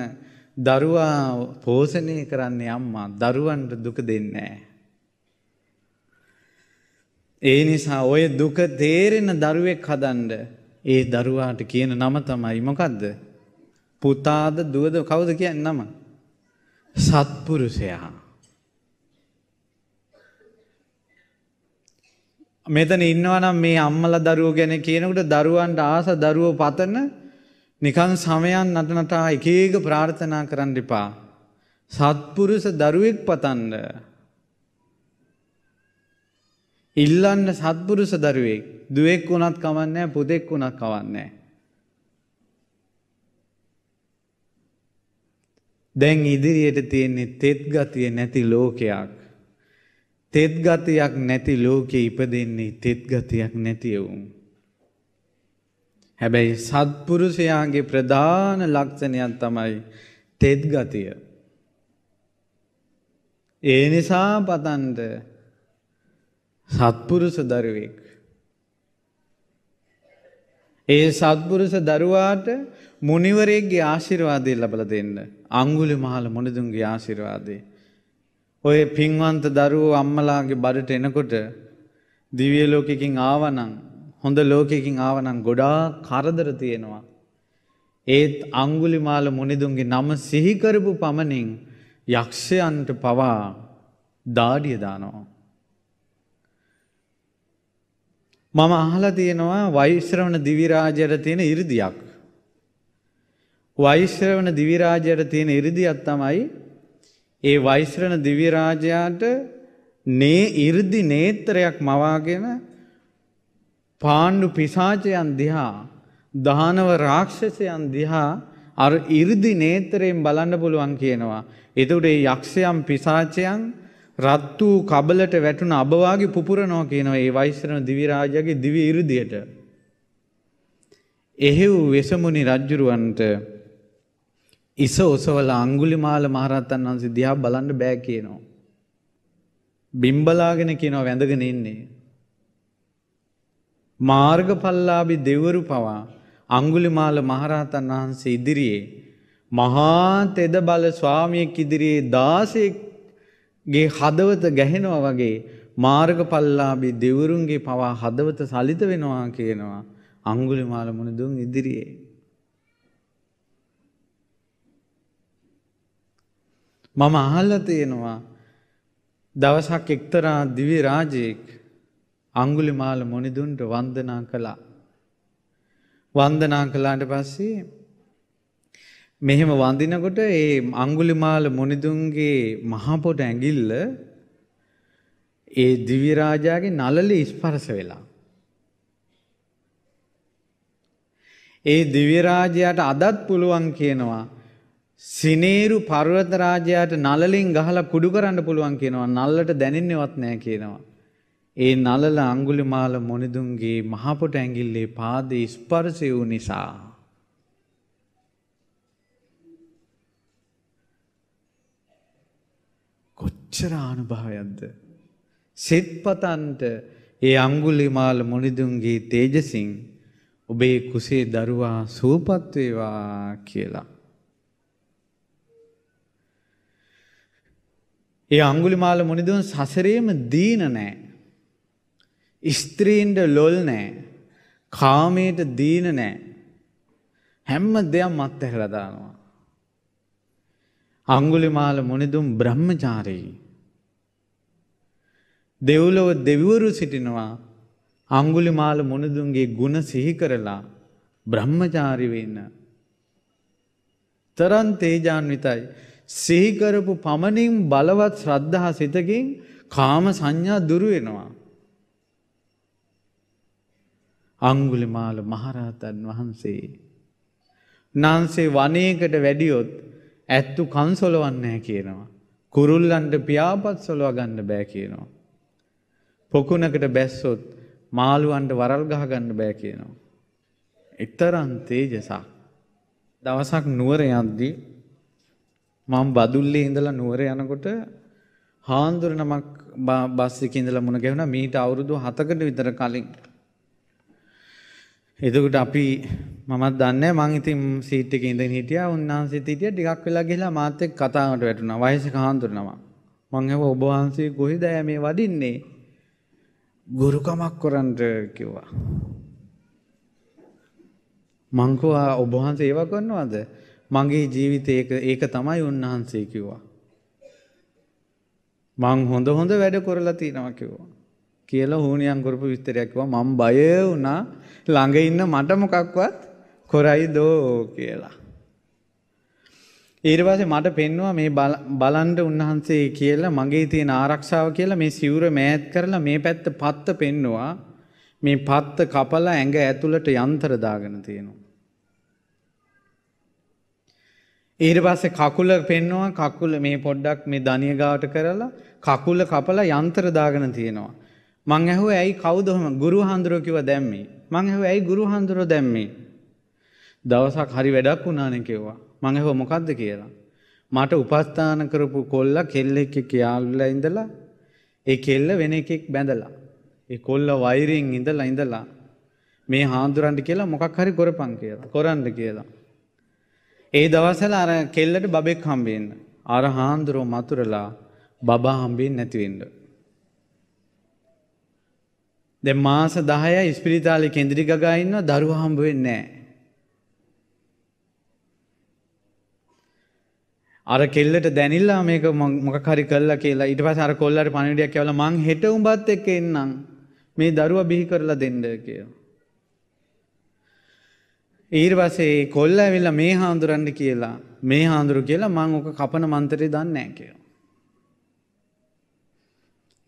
දරුවා පෝෂණය කරන්නේ අම්මා දරුවන්ට දුක දෙන්නෑ. ඒ නිසා ඔය දුක තේරෙන දරුවෙක් හදන්ඩ ඒ දරුවාට කියන නම තමයි මොකක්ද? පුතාද දුවද කවුද කියන්නේ නම? සත්පුරුෂයා. මෙතන ඉන්නවා නම් මේ අම්මලා දරුවෝ ගැන කියනකොට දරුවන්ට ආස දරුවෝ පතන නිකන් සමයන් නටනටා එක එක ප්‍රාර්ථනා කරන්න එපා. සත්පුරුෂ දරුවෙක් පතන්න ඉල්ලන්න සත්පුරුෂ දරුවෙක් දුවෙක් වුණත් කවන්නෑ පුදෙක් වුණත් කවන්නෑ. දැන් ඉදිරියට තියෙන්නේ තෙත් ගතිය නැති ලෝකයක්. තෙත් ගතියක් නැති ලෝකෙ ඉපදෙන්නේ තෙත් ගතියක් නැති වුන්. හැබැයි සත්පුරුෂයාගේ ප්‍රධාන ලක්ෂණයක් තමයි තෙත් ගතිය. ඒ නිසා පතන්ට සත්පුරුෂ දරුවෙක්. ඒ සත්පුරුෂ දරුවාට මුනිවරයෙක්ගේ ආශිර්වාදය ලබල දෙන්න. අංගුලි මහල මොනදුන්ගේ ආශිර්වාදේ. ඔය පින්වන්ත දරුවෝ අම්මලාගේ බඩට එනකොට දිවිය ලෝකකින් ආවනං හොඳ ලෝකයකින් ආවනං ගොඩා කරදර තියෙනවා. ඒත් අංගුලිමාල මුනිදුන්ගේ නම සිහිකරපු පමණින් යක්ෂයන්ට පවා දාඩිය දානවා. මම අහලා තියෙනවා වෛශ්‍රවණ දිවිරාජයට තියෙන 이르දියක්. වෛශ්‍රවණ දිවිරාජයට තියෙන 이르දියක් තමයි ඒ වෛශ්‍රණ දිවිරාජයාට නේ 이르දි නේත්‍රයක් මවාගෙන පාණ්ඩු පිසාචයන් දිහා දානව රාක්ෂසයන් දිහා අර 이르දි නේත්‍රයෙන් බලන්න පුළුවන් කියනවා. එතකොට මේ යක්ෂයන් පිසාචයන් රත් වූ කබලට වැටුන අබවාගේ පුපුරනෝ කියනව ඒ වෛශ්‍රණ දිවිරාජගේ දිවි ඉරුදියට. එහෙව් වෙසමුණි රජ්ජුරුවන්ට ඉස ඔසවල අංගුලිමාල මහරත්තන් වහන්සේ දිහා බලන්න බෑ කියනවා. බිම්බලාගෙන කියනව වැඳගෙන ඉන්නේ. මාර්ගඵල්ලාභි දෙවරු පවා අංගුලිමාල මහරහතන් වහන්සේ ඉදිරියේ මහා තෙද බල ස්වාමියෙක් ඉදිරියේ දාසෙක් ගේ හදවත ගැහෙනවා වගේ මාර්ගඵලලාභී දෙවරුන්ගේ පවා හදවත සලිත වෙනවා කියනවා අඟුලිමාල මුනිදුන් ඉදිරියේ. මම අහලා තියෙනවා දවසක් එක්තරා දිවි රාජයෙක් අඟුලිමාල මුනිදුන්ට වන්දනා කළා. වන්දනා කළාට පස්සේ මෙහෙම වඳිනකොට ඒ අඟුලිමාල මොනිදුන්ගේ මහපොට ඇඟිල්ල ඒ දිව්‍ය රාජාගේ නළල ස්පර්ශ වෙලා. ඒ දිව්‍ය රාජයාට අදත් පුළුවන් කියනවා සිනේරු පර්වත රාජයාට නළලින් ගහලා කුඩු කරන්න පුළුවන් කියනවා නල්ලට දැනෙන්නේවත් නැහැ කියනවා. ඒ නළල අඟුලිමාල මොනිදුන්ගේ මහපොට ඇඟිල්ලේ පාදේ ස්පර්ශය වූ නිසා කොච්චර අනුභවයක්ද සෙත්පතන්ට ඒ අඟුලිමාල මොනිදුන්ගේ තේජසින් ඔබේ කුසේ දරුවා සූපත් වේවා කියලා ඒ අංගුලිමාල මොනිදුන් සසරේම දීන නෑ. ස්ත්‍රීන්ට ලොල් නෑ. කාමයට දීන නෑ. හැම්ම දෙයක් මත්ත හරදානවා. අංගුලිමාල මොනිදුම් බ්‍රහ්මචාරී. දෙව්ලොව දෙවිවරු සිටිනවා අංගුලිමාල මොනදුන්ගේ ගුණ සිහි කරලා බ්‍රහ්මචාරි වෙන්න. තරන් තේජාන්විතයි. සිහිකරපු පමණින් බලවත් ශ්‍රද්ධහ සිතකින් කාම සංඥා දුරු වෙනවා. අංගුලිමාල මහරහතන් වහන්සේ. නන්සේ වනයකට වැඩියොත් ඇත්තු කන්සොලවන්නේ කියනවා. කුරුල්ලන්ට පියාපත් සොලව ගන්න බෑ කියනවා. පොකුණකට බැස්සොත් මාළුවන්ට වරල් ගහගන්න බෑ කියනවා. එතරම් තේජසක්. දවසක් නුවර යද්දී මම බදුල්ලේ ඉඳලා නුවර යනකොට හාන්දුර නමක් බස් එකේ ඉඳලා මුණ ගැහුණා මීට අවුරුදු 7කට විතර කලින්. එතකොට අපි මමත් දන්නේ මං ඉතින් සීට් එකේ ඉඳන් හිටියා උන්වහන්සේත් හිටියා ටිකක් වෙලා ගිහලා මාත් එක්ක කතාවට වැටුණා වයසක හාන්දුර නමක්. මං ඇහුවා ඔබ වහන්සේ කොහෙද මේ වඩින්නේ? ගුරුකමක් කරන්න කිව්වා. මං කිව්වා ඔබ වහන්සේ ඒව කරනවද? මගේ ජීවිතේ ඒක ඒක තමයි උන්වහන්සේ කිව්වා. මං හොඳ හොඳ වැඩ කරලා තිනවා කිව්වා. කියලා හුණියන් කරපු විස්තරයක් කිව්වා මම බය වුණා ළඟ ඉන්න මට මොකක්වත් කරයිදෝ කියලා. ඊර්වාසේ මට පෙන්වා මේ බලන්ඩ උන්වහන්සේ කියලා මගේ තියෙන ආරක්ෂාව කියලා මේ සිවුර මෑත් කරලා මේ පැත්ත පත්ත පෙන්නවා මේ පත්ත කපලා ඇඟ ඇතුළට යන්තර දාගෙන තියෙනවා. ඊට පස්සේ කකුල පෙන්නවා කකුල මේ පොඩ්ඩක් මේ ධනිය ගාවට කරලා කකුල කපලා යන්තර දාගෙන තියෙනවා. මං ඇහුවා ඇයි කවුද ඔහම ගුරු හඳුරෝ කිව්වා දැම්මේ. මං ඇහුවා ඇයි ගුරු හඳුරෝ දැම්මේ. දවසක් හරි වැඩක් වුණානේ කිව්වා. මං ඇහුවා මොකද්ද කියලා. මට උපස්ථාන කරපු කොල්ලා කෙල්ලෙක් එක්ක යාළුලා ඉඳලා ඒ කෙල්ල වෙන එකෙක් බැඳලා ඒ කොල්ල වෛරයෙන් ඉඳලා ඉඳලා මේ හාමුදුරන්ට කියලා මොකක් හරි කරපන් කියලා. කරන්න කියලා. ඒ දවස්වල අර කෙල්ලට බබෙක් හම්බෙන්න. අර හාමුදුරුවෝ මතුරලා බබා හම්බෙන්නේ නැති වෙන්න. දැන් මාස 10යි ස්පිරිතාලේ කේන්ද්‍රී ගගා ඉන්නවා දරුවා හම්බ වෙන්නේ නැහැ. අර කෙල්ලට දැනිල්ලා මේක මොකක් හරි කළා කියලා ඊට පස්සේ අර කොල්ලට පණිවිඩයක් කියවලා මං හෙට උඹත් එක්ක එන්නම් මේ දරුවා බිහි කරලා දෙන්න කියලා. ඊට පස්සේ කොල්ලා ඇවිල්ලා මේ හාඳුරන්න කියලා මේ හාඳුරු කියලා මං ඔක කපන මන්ත්‍රේ දන්නේ නැහැ කියලා.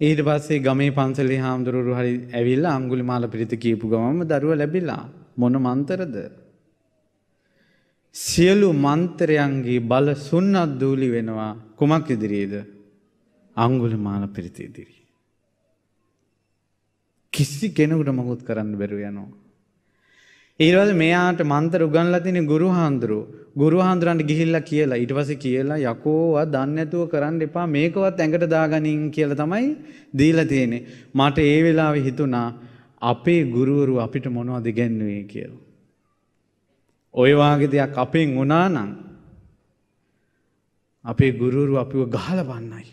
ඊට පස්සේ ගමේ පන්සලේ හාමුදුරුවෝ හරි ඇවිල්ලා අඟුලිමාල පිරිත කියපු ගමම දරුවා ලැබිලා මොන මන්තරද? සියලු මන්තරයන්ගේ බල සුන්නත් දූලි වෙනවා කුමක් ඉදිරියේද අංගුලි මාන පිරිත ඉදිරී. කිසි කෙනෙකුට මොකුත් කරන්න බැරු යනවා. ඒවද මෙයාට මන්තර උගන්ලා තින ගුරු හාන්දුරු ගුරු හාන්දුරන්ට ගිහිල්ලා කියලා ඉටවස කියලා යකෝවා දන්නඇතුව කරන්න එපා මේකවත් ඇඟට දාගනින් කියල තමයි දීල තියෙනෙ. මට ඒ වෙලාවෙ හිතුනා අපේ ගුරුවරු අපිට මොනවද ගැන්නුවේ කියලා. ඔය වාගේ දෙයක් අපෙන් වුණා නම් අපේ ගුරුවරු අපිව ගහලා බන්නයි.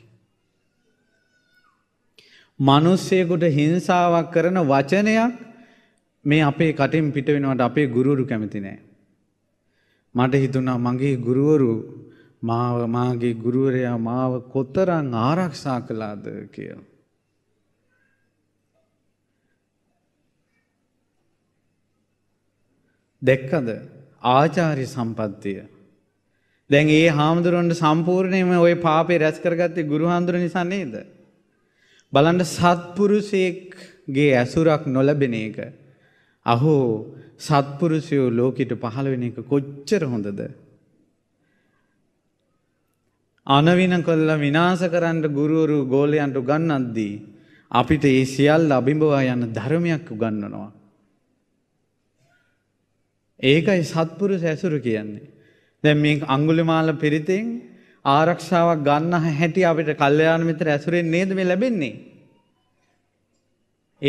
මිනිස්සෙකුට හිංසාවක් කරන වචනයක් මේ අපේ කටින් පිට වෙනවට අපේ ගුරුවරු කැමති නෑ. මට හිතුණා මගේ ගුරුවරු මාව මාගේ ගුරුවරයා මාව කොතරම් ආරක්ෂා කළාද කියලා. දැක්කද ආචාරි සම්පත්තිය. දැන් ඒ හාමුදුරුවන්ට සම්පූර්ණයම ඔය පාපේ රැස් කරගත්තේ ගුරු හාමුදුර නිසා නේද? බලන්න සත්පුරුෂයෙක්ගේ ඇසුරක් නොලැබෙන එක. අහෝ සත්පුරුෂයෝ ලෝකෙට පහළ වෙන එක කොච්චර හොඳද? අනවින කළා විනාශ කරන්න ගුරුවරු ගෝලයන්ට උගන්වද්දී අපිට ඒ සියල්ල අභිඹවා යන ධර්මයක් උගන්වනවා. ඒකයි සත්පුරු සැසුරු කියන්නේ. දැ මේ අංගුලිමාල පිරිතින් ආරක්ෂාවක් ගන්න හැටි අපිට කල්්‍යයාන මිතර ඇසුරෙන් නේද මේ ලැබෙන්නේ.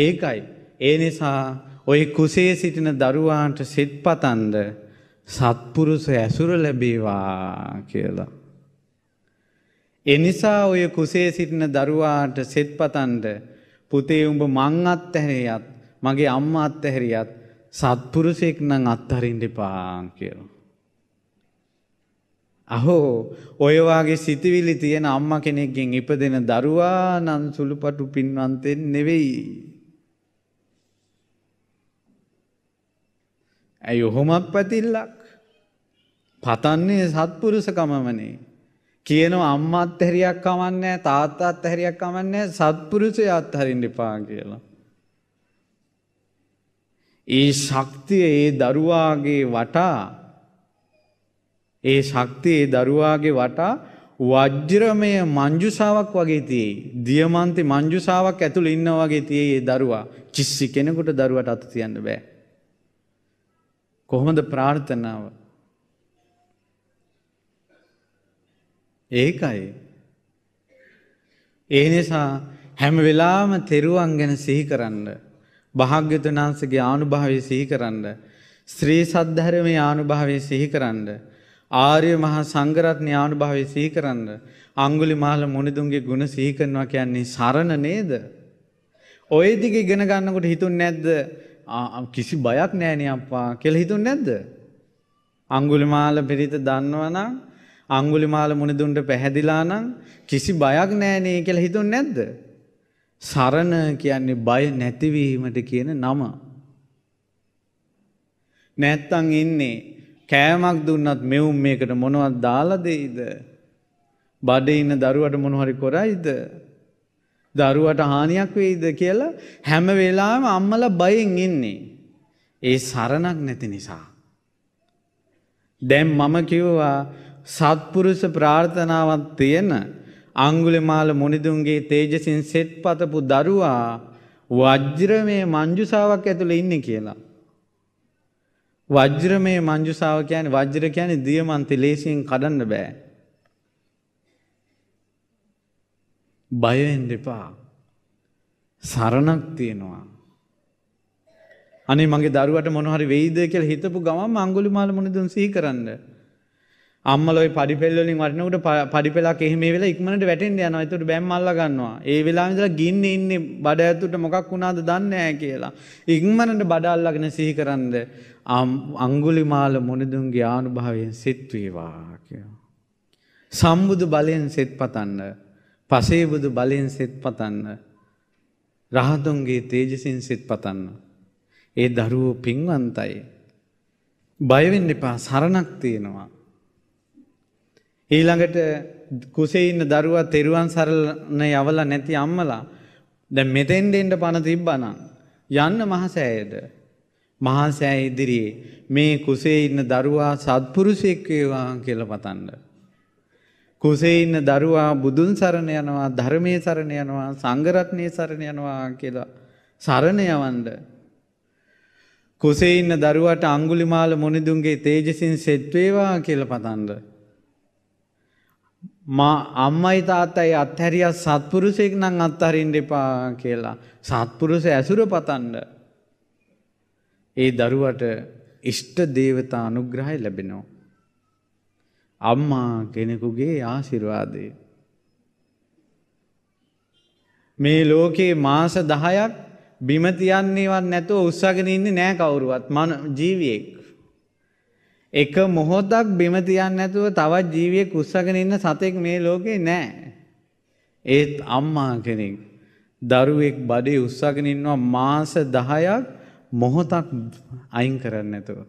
ඒකයි. ඒ නිසා ඔය කුසේ සිටින දරුවාන්ට සිත් පතන්ද සත්පුරුස ඇසුර ලැබේවා කියලා. එනිසා ඔය කුසේ සිටින දරුවාට සෙත්පතන්ට පුතේ උඹ මං අත්තැහැරියත් මගේ අම්ම අත්තැහැරියත් සත්පුරුෂෙක් නම් අත්හරින්න එපා කියලා. අහෝ ඔය වාගේ සිතවිලි තියෙන අම්මා කෙනෙක්ගෙන් ඉපදෙන දරුවා නම් සුළුපටු පින්වන්තෙන් නෙවෙයි. ඇයි ඔහොමත් පැතිල්ලක්? පතන්නේ සත්පුරුෂකමමනේ. කියනවා අම්මා අත්හැරියක් කමන්නේ තාත්තා අත්හැරියක් කමන්නේ සත්පුරුෂය අත්හරින්න එපා කියලා. ඒ ශක්තිය ඒ දරුවාගේ වටා ඒ ශක්තිය ඒ දරුවාගේ වටා වජ්‍රමය මංජුසාවක් වගේ තියේ. දියමන්ති මංජුසාවක් ඇතුළ ඉන්න වගේ තියේ ඒ දරුවා. චිස්සි කෙනෙකුට දරුවට අත තියන්න බෑ. කොහොමද ප්‍රාර්ථනාව? ඒකයි. ඒ නිසා හැම වෙලාවම තෙරුවන් ගැන සිහි කරන්න භාග්‍යතුන් වහන්සේගේ ආනුභාවය සිහි කරන්න. ශ්‍රී සද්ධර්මයේ ආනුභාවය සිහි කරන්න. ආර්ය මහා සංඝරත්නයේ ආනුභාවය සිහි කරන්න. අඟුලිමාල මුනිදුන්ගේ ගුණ සිහි කරනවා කියන්නේ සරණ නේද? ඔය දිග ඉගෙන ගන්නකොට හිතුන්නේ නැද්ද? කිසි බයක් නැහැ අප්පා කියලා හිතුන්නේ නැද්ද? අඟුලිමාල පිරිත දන්නවනම් අංගුලිමාල මුනිදුන්ට පැහැදිලා නම් කිසි බයක් නැහැ නේ කියලා හිතුන්නේ නැද්ද? සරණ කියන්නේ බය නැතිවීමට කියන නම. නැත්තං ඉන්නේ කෑමක් දුන්නත් මෙවුම් මේකට මොනවත් දාලදෙයිද. බඩ ඉන්න දරුවට මොනහරි කොරයිද. දරුවට හානියක් වෙයිද කියලා හැම වෙලාම අම්මල බයෙන් ඉන්නේ. ඒ සරණක් නැති නිසා. දැම් මම කිව්වා සත්පුරුෂ ප්‍රාර්ථනාවත් තියෙන අංගුලෙමාල මොනිදුන්ගේ තේජසින් සෙත් පතපු දරුවා වජ්‍රමය මංජුසාාවක් ඇතුළ ඉන්න කියලා. වජ්‍රමය මංජුසාාව කියන වජ්‍ර කියන දියමන්ති ලේසියෙන් කඩන්න බෑ. බයෙන් දෙපා සරණක් තියෙනවා. අනේ මගේ දරුවට මොනහරි වෙයිද කියල හිතපු ගම අංගුලි මාල මොනිදුන් සී කරන්න. අම්මලොයි පඩිපෙල්ලින් වටනකට පඩිපෙලා කෙහෙම වෙලා ඉක්මනට වැටෙන් යන ඇතුට බැම්මල්ල ගන්නවා ඒ වෙලාවිලා ගින්න ඉන්නේ බඩ ඇතුට මොකක් වුණාද දන්නෑ කියලා. ඉක්මනට බඩල්ලගෙන සිහි කරන්ද අංගුලිමාල මොනදුන්ගේ ආනුභාවයෙන් සෙත්වේවා කියලා. සම්බුදු බලයෙන් සෙත් පතන්න පසේබුදු බලයෙන් සෙත් පතන්න රහතුන්ගේ තේජසින් සෙත් පතන්න. ඒ දරුවෝ පින්වන්තයි. බයවෙන්න එපා සරණක් තියෙනවා. ඊළඟට කුසේ ඉන්න දරුවා තෙරුවන් සරණ යවලා නැති අම්මලා දැන් මෙතෙන්ට එන්න පණ තිබ්බනම් යන්න මහසෑයට මහසෑ ඉදිරියේ මේ කුසේ ඉන්න දරුවා සත්පුරුෂයෙක් වේවා කියලා පතන්න. කුසේ ඉන්න දරුවා බුදුන් සරණ යනවා ධර්මයේ සරණ යනවා සංඝ රත්නයේ සරණ යනවා කියලා සරණ යවන්න. කුසේ ඉන්න දරුවාට අඟුලිමාල මොනිදුන්ගේ තේජසින් සෙත් වේවා කියලා පතන්න. මා අම්මයි තාත්තයි අත්හැරිය සත්පුරුෂයෙක් නම් අත්හරින්න එපා කියලා. සත්පුරුෂ ඇසුර පතන්න. ඒ දරුවට ඉෂ්ට දේවතා අනුග්‍රහය ලැබෙනවා. අම්මා කෙනෙකුගේ ආශිර්වාදය. මේ ලෝකේ මාස 10ක් බිම තියන්නේවත් නැතුව උස්සගෙන ඉන්නේ නෑ කවුරුවත් මන ජීවියෙක්. එක මොහොතක් බිම තියන්න නැතුව තවත් ජීවියෙක් උස්සගෙන ඉන්න සතෙක් මේ ලෝකේ නෑ. ඒත් අම්මා කෙනෙක් දරුවෙක් බඩේ උස්සගෙන ඉන්නවා මාස 10ක් මොහොතක් අයින් කරන්න නැතුව.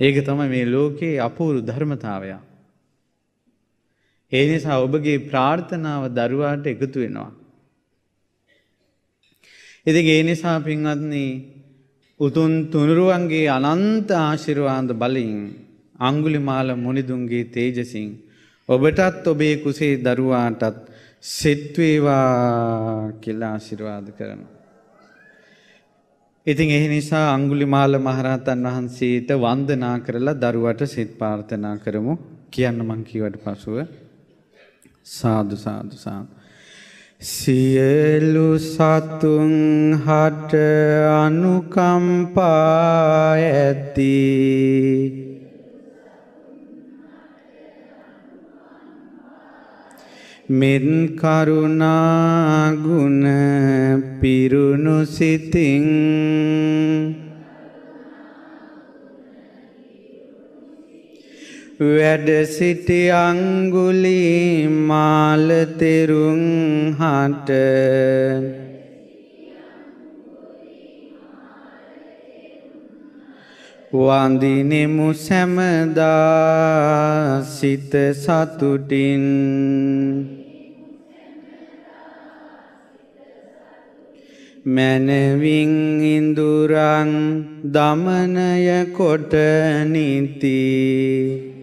ඒක තමයි මේ ලෝකේ අපූර්ව ධර්මතාවය. ඒ නිසා ඔබගේ ප්‍රාර්ථනාව දරුවාට එකතු වෙනවා. ඉතින් ඒ නිසා පින්වත්නි උතුන් තුනුරුවන්ගේ අනන්ත ආශිරවාන්ද බලින් අංගුලිමාල මුනිදුන්ගේ තේජසින් ඔබටත් ඔබේ කුසේ දරුවාටත් සිත්වේවා කියලා ආශිර්වාද කරනවා. ඉතින් ඒ නිසා අංගුලිමාල මහරහතන් වහන්සේට වන්දනා කරලා දරුවට සිත් ප්‍රාර්ථනා කරමු. කියන්න මං කීවට පසුව සාදු සාදු සාදු සියලු සතුන් හට අනුකම්පා ඇති මෙන් කරුණාගුණ පිරුණු සිතින් වැඩ සිටි අංගුලි මාලතෙරුන් හට වඳිනෙමු සැමදා සිත සතුටින් මැනවින් ඉඳුරන් දමනය කොට නිතිී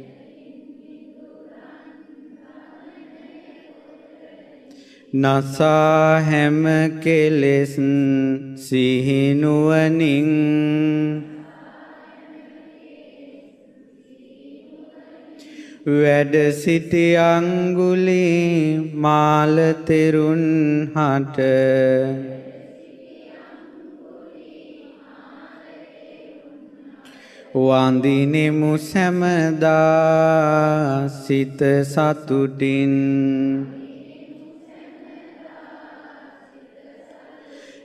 නසා හැම කෙලෙස් සිහිනුවනින් වැඩ සිටි අංගුලි මාලතෙරුන් හට වඳිනෙමු සැමදා සිත සතුටින්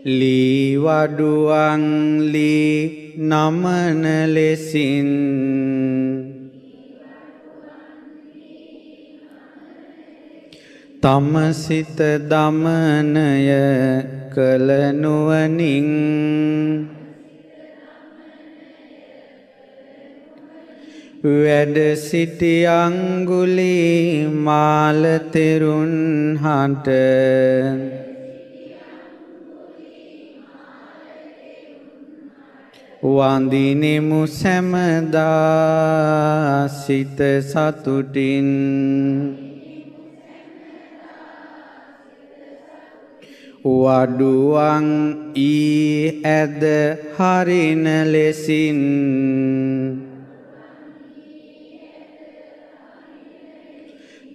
ලී වඩුවන් ලී නමන ලෙසින් තම සිත දමනය කළ නුවණින් වැඩ සිටි අඟුලි මාල තෙරුන් හට වඳිනෙමු සැමදා සිත සතුටින් වඩුවන් ඊ ඇද හරින ලෙසින්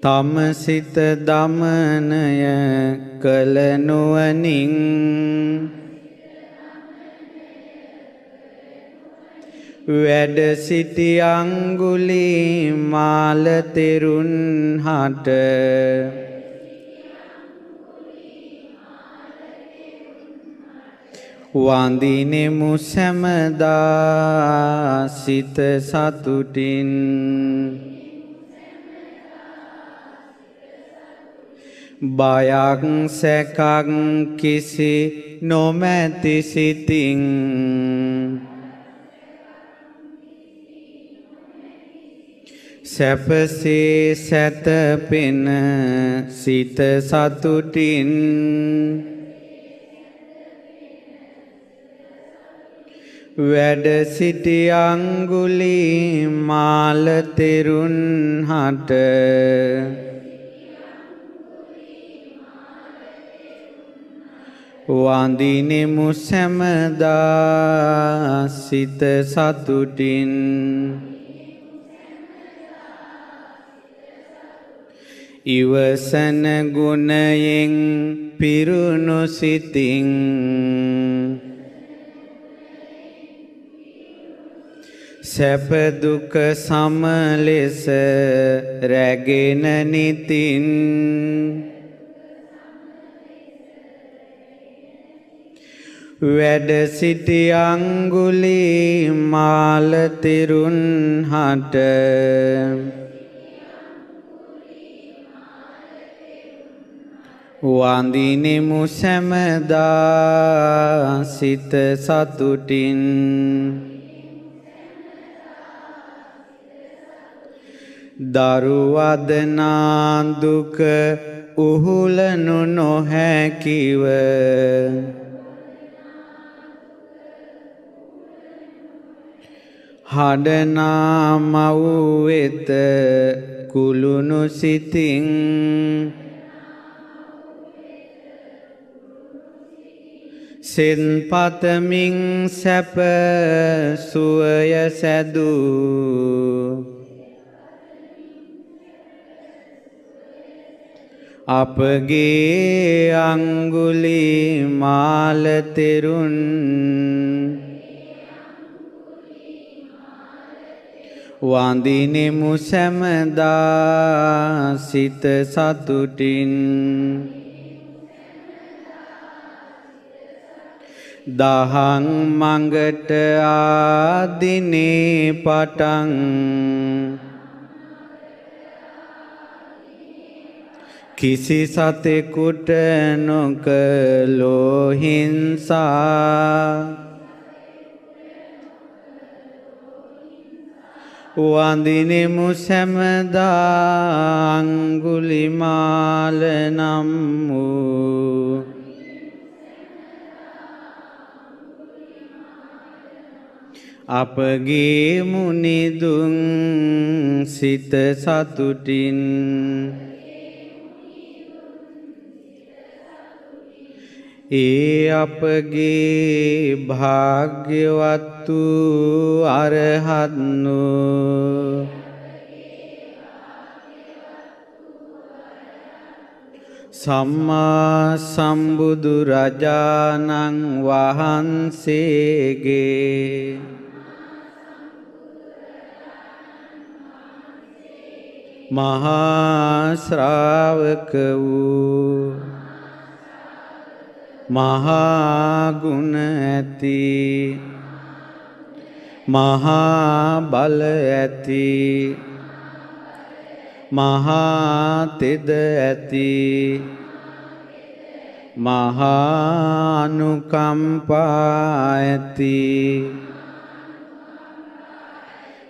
තම සිත දමනය කළ නුවනින් වැඩ සිටි අංගුලි මාල තෙරුන් හට වඳිනෙමු සැමදා සිත සතුටින් බයක් සැකක් කිසි නොමැති සිතින් සැපසේ සැතපෙන සිත සතුටින් වැඩ සිටි අඟුලි මාල තෙරුන් හට වඳිනෙමු සැමදා සිත සතුටින් ඉවසන ගුණයෙන් පිරුණු සිතින් සැප දුක සම ලෙස රැගෙන නිතින් වැඩ සිටි අඟුලි මාල තිරුන් හට වඳිනෙමු සැමදා සිත සතුටින් දරුවදනා දුක උහුලනු නොහැකිව හඩනා මව් වෙත කුළුණු සිතින් සෙන්පතමින් සැප සුවය සැදූ අපගේ අංගුලි මාලතෙරුන් වඳිනෙමු සැමදා සිත සතුටින් දහං මඟට ආදිනේ පටන් කිසි සතෙකුට නොකලෝ හිංසා වඳිනෙමු සැමදා අංගුලිමාල නම් වූ අපගේ මුනිදුන් සිත සතුටින් ඒ අපගේ භාග්‍යවත් වූ අරහත්නෝ සම්මා සම්බුදු රජාණන් වහන්සේගේ මහා ශ්‍රාවක වූ මහා ගුණ ඇති මහා බල ඇති මහා තෙද ඇති මහා අනුකම්පා ඇති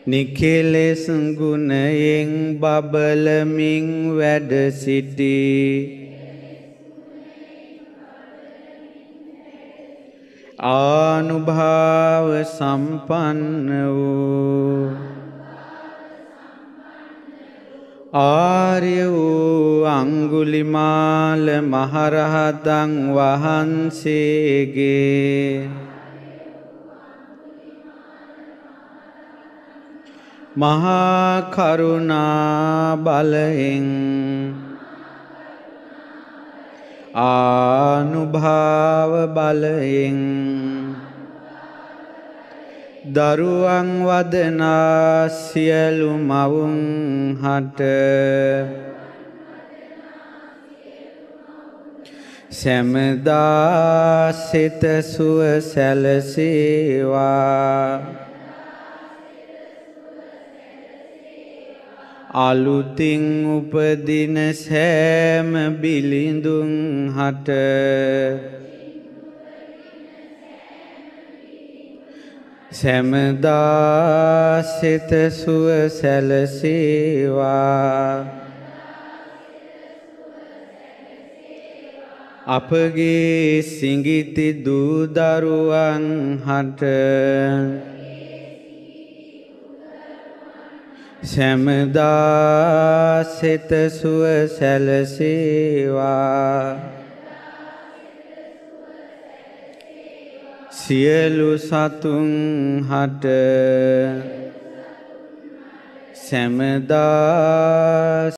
නිකෙලෙස් ගුණයෙන් බබලමින් වැඩ සිටි ආනුභාව සම්පන්න වූ ආර්ය වූ අංගුලිමාල මහරහතන් වහන්සේගේ මහා කරුණා බලයෙන් ආනුභාව බලයෙන් දරුවන් වදනා සියලු මවුන් හට සැමදා සිත සුව සැලසේවා අලුතින් උපදින සෑම බිලිඳුන් හට සැමදා සිත සුව සැලසේවා අපගේ සිඟිති දූදරුවන් හට සැමදා සෙත සුව සැලසේවා සියලු සතුන් හට සැමදා